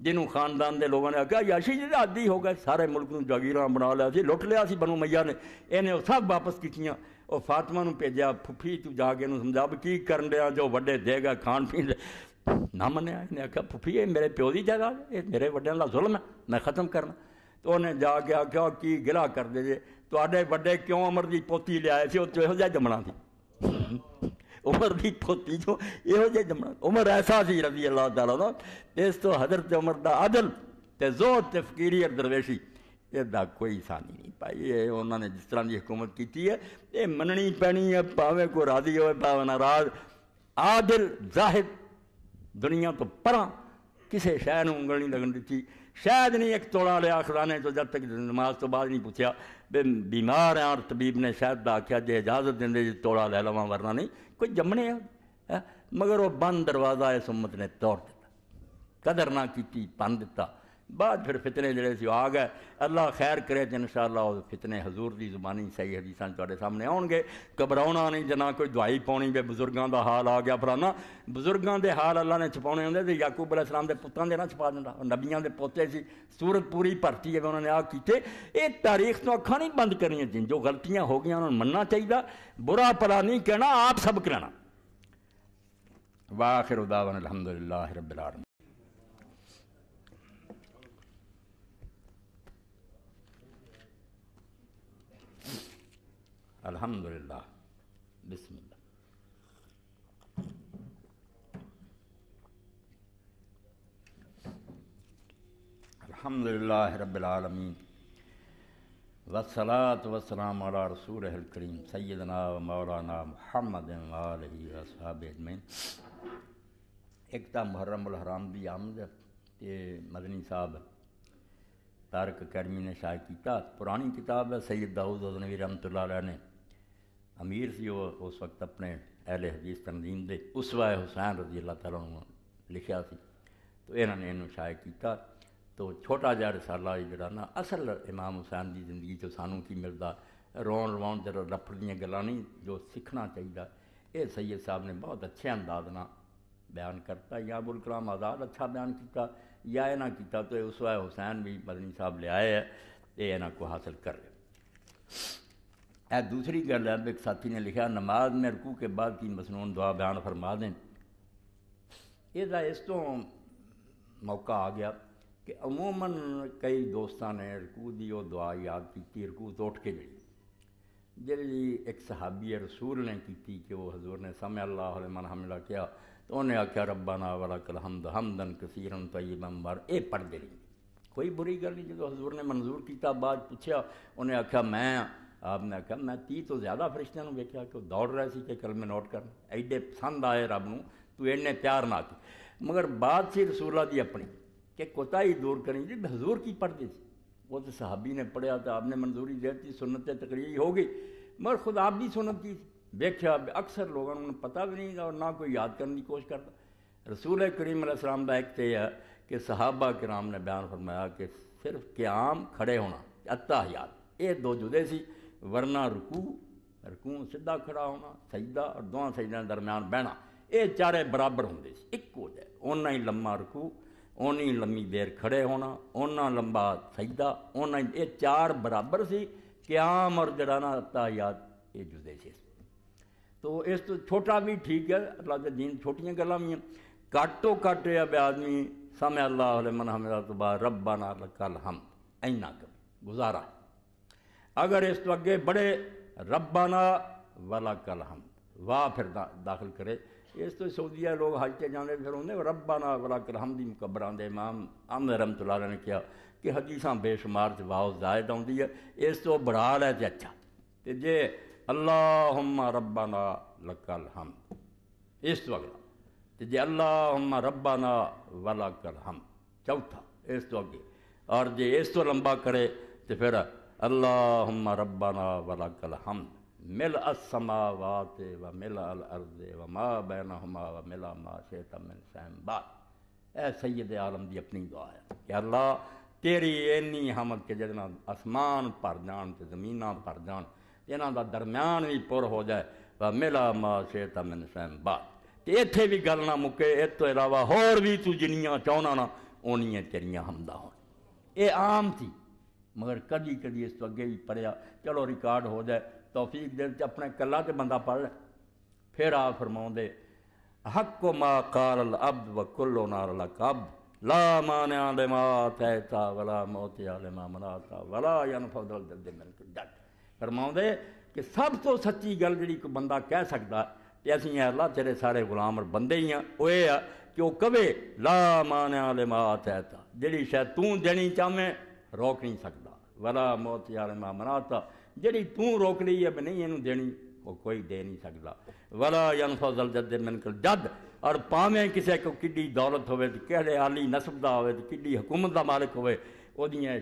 जिन्हों खानदान के लोगों ने आख्या याशी जी आदि हो गए सारे मुल्क जागीर बना लिया लुट लिया बनू मैया ने इन्हें सब वापस कितिया ਉਹ ਫਾਤਮਾ ਨੂੰ ਭੇਜਿਆ ਫੁੱਫੀ ਤੂੰ ਜਾ ਕੇ ਇਹਨੂੰ ਸਮਝਾ ਵੀ ਕੀ ਕਰਨ ਡਿਆ ਜੋ ਵੱਡੇ ਦੇਗਾ ਖਾਣ ਪੀਣ ਨਾ ਮੰਨਿਆ ਇਹਨੇ ਆਖਿਆ ਫੁੱਫੀ ਇਹ ਮੇਰੇ ਪਿਓ ਦੀ ਜਾਇਦਾਦ ਇਹ ਮੇਰੇ ਵੱਡਿਆਂ ਦਾ ਜ਼ੁਲਮ ਹੈ ਮੈਂ ਖਤਮ ਕਰਨਾ ਤੇ ਉਹਨੇ ਜਾ ਕੇ ਆਖਿਆ ਕੀ ਗਿਲਾ ਕਰਦੇ ਜੇ ਤੁਹਾਡੇ ਵੱਡੇ ਕਿਉਂ ਅਮਰ ਦੀ ਪੋਤੀ ਲਿਆਏ ਸੀ ਉਹ ਇਹੋ ਜਿਹਾ ਜਮਣਾ ਸੀ ਉਮਰ ਦੀ ਪੋਤੀ ਜੋ ਇਹੋ ਜਿਹਾ ਜਮਣਾ ਉਮਰ ਐਸਾ ਸੀ ਰਜ਼ੀ ਅੱਲਾਹ ਤਾਲਾ ਦਾ ਇਸ ਤੋਂ ਹਜ਼ਰਤ ਉਮਰ ਦਾ ਅਦਲ ਤੇ ਜ਼ੋਰ ਤੇ ਫਕੀਰੀਅਤ ਦਰਵੇਸ਼ੀ ਇਹਦਾ ਕੋਈ ਸਾਨੀ ਨਹੀਂ ਭਾਈ ਇਹ ਉਹਨਾਂ ਨੇ ਜਿਸ ਤਰ੍ਹਾਂ ਦੀ ਹਕੂਮਤ ਕੀਤੀ ਹੈ ਇਹ ਮੰਨਣੀ ਪੈਣੀ ਹੈ ਭਾਵੇਂ ਕੋ ਰਾਜ਼ੀ ਹੋਵੇ ਭਾਵੇਂ ਨਾਰਾਜ਼ ਆਦਿਲ ਜ਼ਾਹਿਦ ਦੁਨੀਆ ਤੋਂ ਪਰਾਂ ਕਿਸੇ ਸ਼ੈ ਨੂੰ ਉਂਗਲ ਨਹੀਂ ਲੱਗਣ ਦਿੱਤੀ ਸ਼ਾਇਦ ਨਹੀਂ ਇੱਕ ਤੋਲਾ ਲਿਆ ਖਜ਼ਾਨੇ ਤੋਂ ਜਦ ਤੱਕ ਨਮਾਜ਼ ਤੋਂ ਬਾਅਦ ਨਹੀਂ ਪੁੱਛਿਆ ਵੀ ਬਿਮਾਰ ਹੈ ਔਰ ਤਬੀਬ ਨੇ ਸ਼ਾਇਦ ਆਖਿਆ ਜੇ ਇਜਾਜ਼ਤ ਦਿੰਦੇ ਜੀ ਤੋੜਾ ਲੈ ਲਵਾਂ ਵਰਨਾ ਨਹੀਂ ਕੋਈ ਜੰਮਣੇ ਆ ਮਗਰ ਉਹ ਬੰਦ ਦਰਵਾਜ਼ਾ ਇਸ ਉਮਤ ਨੇ ਤੋੜ ਦਿੱਤਾ ਕਦਰ ਨਾ ਕੀਤੀ ਪੰਨ ਦਿੱਤਾ बाद फिर फितने जड़े से आ गए अल्लाह खैर करे तो इन फितने हजूर की जबानी सही हदीसा थोड़े सामने आने घबरा नहीं जना कोई दवाई पानी बे बजुर्गों का हाल आ गया फलाना बजुर्गों के हाल अल्लाह ने छपाने होंगे तो याकूब अल इस्लाम के पुतों के ना छपा देना नबिया के पोते से सूरत पूरी भर्ती है उन्होंने आ किए ये तारीख तो अखा नहीं बंद करनी चाहिए जो गलतियाँ हो गई उन्होंने मनना चाहिए बुरा भला नहीं कहना आप सब वाह फिर उदावन अलहमदुल्ला रबिल अलहमदुल्ला बिस्मिल्लाह अल्हम्दुलिल्लाह रब्बिलआलमीन वसलात वसलाम अला रसूल करीम सैदना मौलाना मोहम्मद वसाब में एक तो मुहर्रम उल की आमद के मदनी साहब तारक अकैडमी ने शायद किया पुरानी किताब है सैयद दाऊद उदनवी रहमत ने अमीर से उस वक्त अपने अहले हदीस तनजीम दे उस वाय हुसैन रजी अल्लाह तला लिखा से तो इन्होंने इन शायद किया तो छोटा जहा रिसाला जरा ना असल इमाम हुसैन की जिंदगी चो सू की मिलता रोन रवा जरा लफड़ दिया गल नहीं जो सीखना चाहिए ये सैयद साहब ने बहुत अच्छे अंदाज ना बयान करता या अबुल कलाम आजाद अच्छा बयान किया या इन्हें किया तो उस वाय हुसैन भी मदनी साहब लिया है ये इन्होंने को हासिल कर लिया ए दूसरी गल अब एक साथी ने लिखा नमाज में रुकू के बाद की मसनून दुआ बयान फरमा दें ਇਹਦਾ ਇਸ ਤੋਂ ਮੌਕਾ ਆ ਗਿਆ ਕਿ ਅਮੂਮਨ ਕਈ ਦੋਸਤਾਂ ਨੇ की ਦੀ ਉਹ ਦੁਆ ਯਾਦ ਕੀਤੀ ਰਕੂ ਤੋਂ ਉੱਠ ਕੇ जी ਜਿਹੜੀ ਇੱਕ ਸਹਾਬੀ ਰਸੂਲ ਨੇ ਕੀਤੀ ਕਿ ਉਹ ਹਜ਼ੂਰ ਨੇ ਸਮੇ ਅੱਲਾਹ ਲਮਨ ਹਮਲਾ तो उन्हें आख्या रब्बा ना वाला कल हमद हमदन कसीरन बम बार ये पढ़ते रहेंगे कोई बुरी गल नहीं जो हजूर ने मंजूर किया बाद पूछा उन्हें आख्या मैं आपने ਨੇ मैं तीह तो ज़्यादा ਫਰਿਸ਼ਤਿਆਂ वेख्या कि दौड़ रहा है कि ਸੀ नोट कर ਨੋਟ पसंद आए रब ਆਏ ਰੱਬ ਨੂੰ ਤੂੰ ਇੰਨੇ ਪਿਆਰ ਨਾਲ ਮਗਰ ਬਾਤ ਸੀ ਰਸੂਲਾ ਦੀ ਆਪਣੀ कि कोताही दूर करें जी हजूर की पढ़ते थे वो तो साहबी ने पढ़िया तो आपने मंजूरी दे दी सुनत तकरीरी हो गई मगर खुद आप भी सुनत की वेख्या अक्सर लोगों ने पता भी नहीं और ना कोई याद करने की कोशिश करता रसूल करीम सलाम का एक तो यह कि सहाबा कराम ने बयान फरमाया कि सिर्फ क्याम खड़े होना अत्ता याद ये दो जुदे सी वरना रुकू रुकू सीधा खड़ा होना सजदा और दोह सजदा दरम्यान बहना यह चारे बराबर होंगे इको जाए ओना ही लम्मा रुकू ओनी लम्मी देर खड़े होना ओना लंबा सईदा ओना ही चार बराबर से क्याम और जरा ना दत्ता याद ये जुदे से तो इस तो छोटा भी ठीक है अलग के दिन छोटिया गल् भी हैं घट्टों घट्ट है बे आदमी समय अल्लाह मन हमला तो बाद रब्बा ना कल हम इन्ना कभी गुजारा है अगर इस अगे बड़े रबाना वाला कल हम वाह फिर दा, दाखिल करे इस तो सऊदिया लोग हज के जाने फिर उन्हें रबाना वाला कल हम मुकबरा के इमाम अम तुला ने कहा कि हदीसा बेशुमार से वाह जायद आती है इस तो बड़ाल है तो अच्छा तो जे अल्लाह रबाना लकल हम इस तो अगला तो जे अल्लाह रबाना वाला कल हम चौथा इस तो अगे और जे इस तो लंबा करे तो फिर अल्लाह रब्बाना वलकल हम मिल असमा वात व मिल अल अर्ज व मा बैन हमा व मिला मा शेत तमिन सहम बात ए सैद आलम की अपनी दुआ है कि अल्लाह तेरी इन्नी हमद के जदना आसमान भर जान तो जमीना भर जान इन्हों का दरम्यान भी पुर हो जाए व मिला मा शेत तमिन सहम बात इतें भी गल ना मुके इस तो इलावा होर भी तू जिन्नियाँ चाहना ना उन्नियाँ तेरिया हमदा हो ये आम थी मगर कभी कभी इस तो अगे भी पढ़िया चलो रिकॉर्ड हो जाए तोफीक दिन अपने कला से बंदा पढ़ लै फिर आ फरमाते हको मा कार अब व कुलो नारल कब ला मान आले मा तैता वला मोत आले मा मनाता वला यन फदल दल दे मिलक डट फरमाते कि सब तो सच्ची गल जी को बंदा कह सकता तो असं अल्लाह तेरे सारे गुलाम और बंदे ही हाँ वो आ कि वह कवे ला मान आले मा तैता जी शायद तू देनी चाहे रोक नहीं सकता वरा मौत यार मा मनाता जी तू रोक ली है नहीं इन देनी वो कोई दे नहीं सकता वरा यन फजल जद दे मिनकल जद और भावें किसी को कि दौलत हो कि आली नसबदा हो कि हुकूमत का मालिक हो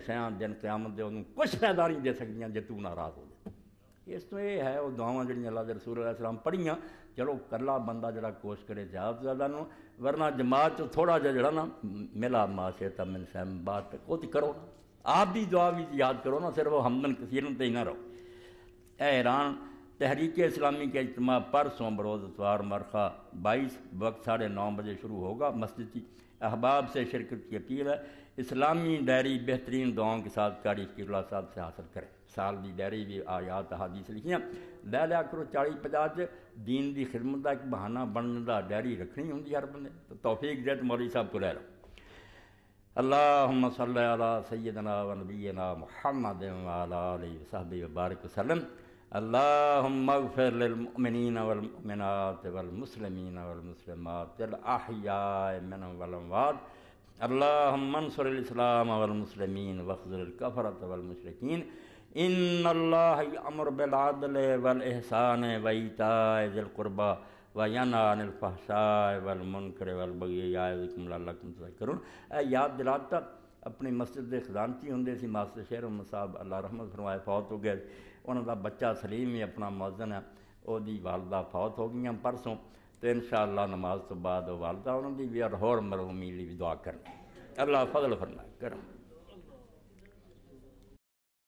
शया दिन क्यामत दे कुछ फायदा नहीं दे सकती जे तू नाराज हो इस तो यह है वह दुआव जल्ला रसूल सलाम पढ़िया चलो कला बंदा जरा कोशिश करे ज्यादा तो ज्यादा वरना जमात थोड़ा जहा जरा ना मिला मा से मिन सहम बात वो करो ना आप भी दुआ भी याद करो ना सिर्फ हमदन कसीरन पे ही ना रहो ऐरान तहरीक इस्लामी का पर परसों बरोज़ अतवार मरखा बाईस वक्त साढ़े नौ बजे शुरू होगा मस्जिद की अहबाब से शिरकत की अपील है इस्लामी डायरी बेहतरीन दुआओं के साथ कारी किरला साहब से हासिल करें साल की डायरी भी आयात हादीस लिखियाँ लै लिया करो चाली पचास दीन की खिदमत का एक बहाना बनने का डायरी रखनी होंगी हर बंद तो तोफीक जैत तो मौली साहब को लै लो अल्लाम सल्ला सैदना वनबीना महमद वसाब वबारक वसलम अल्लाफ़िरमिन वलमिनत वलमसलमिन वलमसलमातिन वलमवाद अल्लामसरस्लाम वलमसलमिन वफ़रत वलमशरकिन इन अल्लाह अमर बिलादल वलहसान वईता दिलकुरबा वन फसाए वल मुन वल बगे करुण यह याद दिलाता अपनी मस्जिद के खजानची होंगे सी मास्टर शेर अहमद साहब अल्लाह रहमत फरमाए फौत हो गए उन्होंने बच्चा सलीम ही अपना मौजन है वो वालदा फौत हो गई परसों तो इन शाला नमाज तो बाद वालदा उन्होंने भी और होर मरहूमी दुआ करना अल्लाह फजल फरमा करना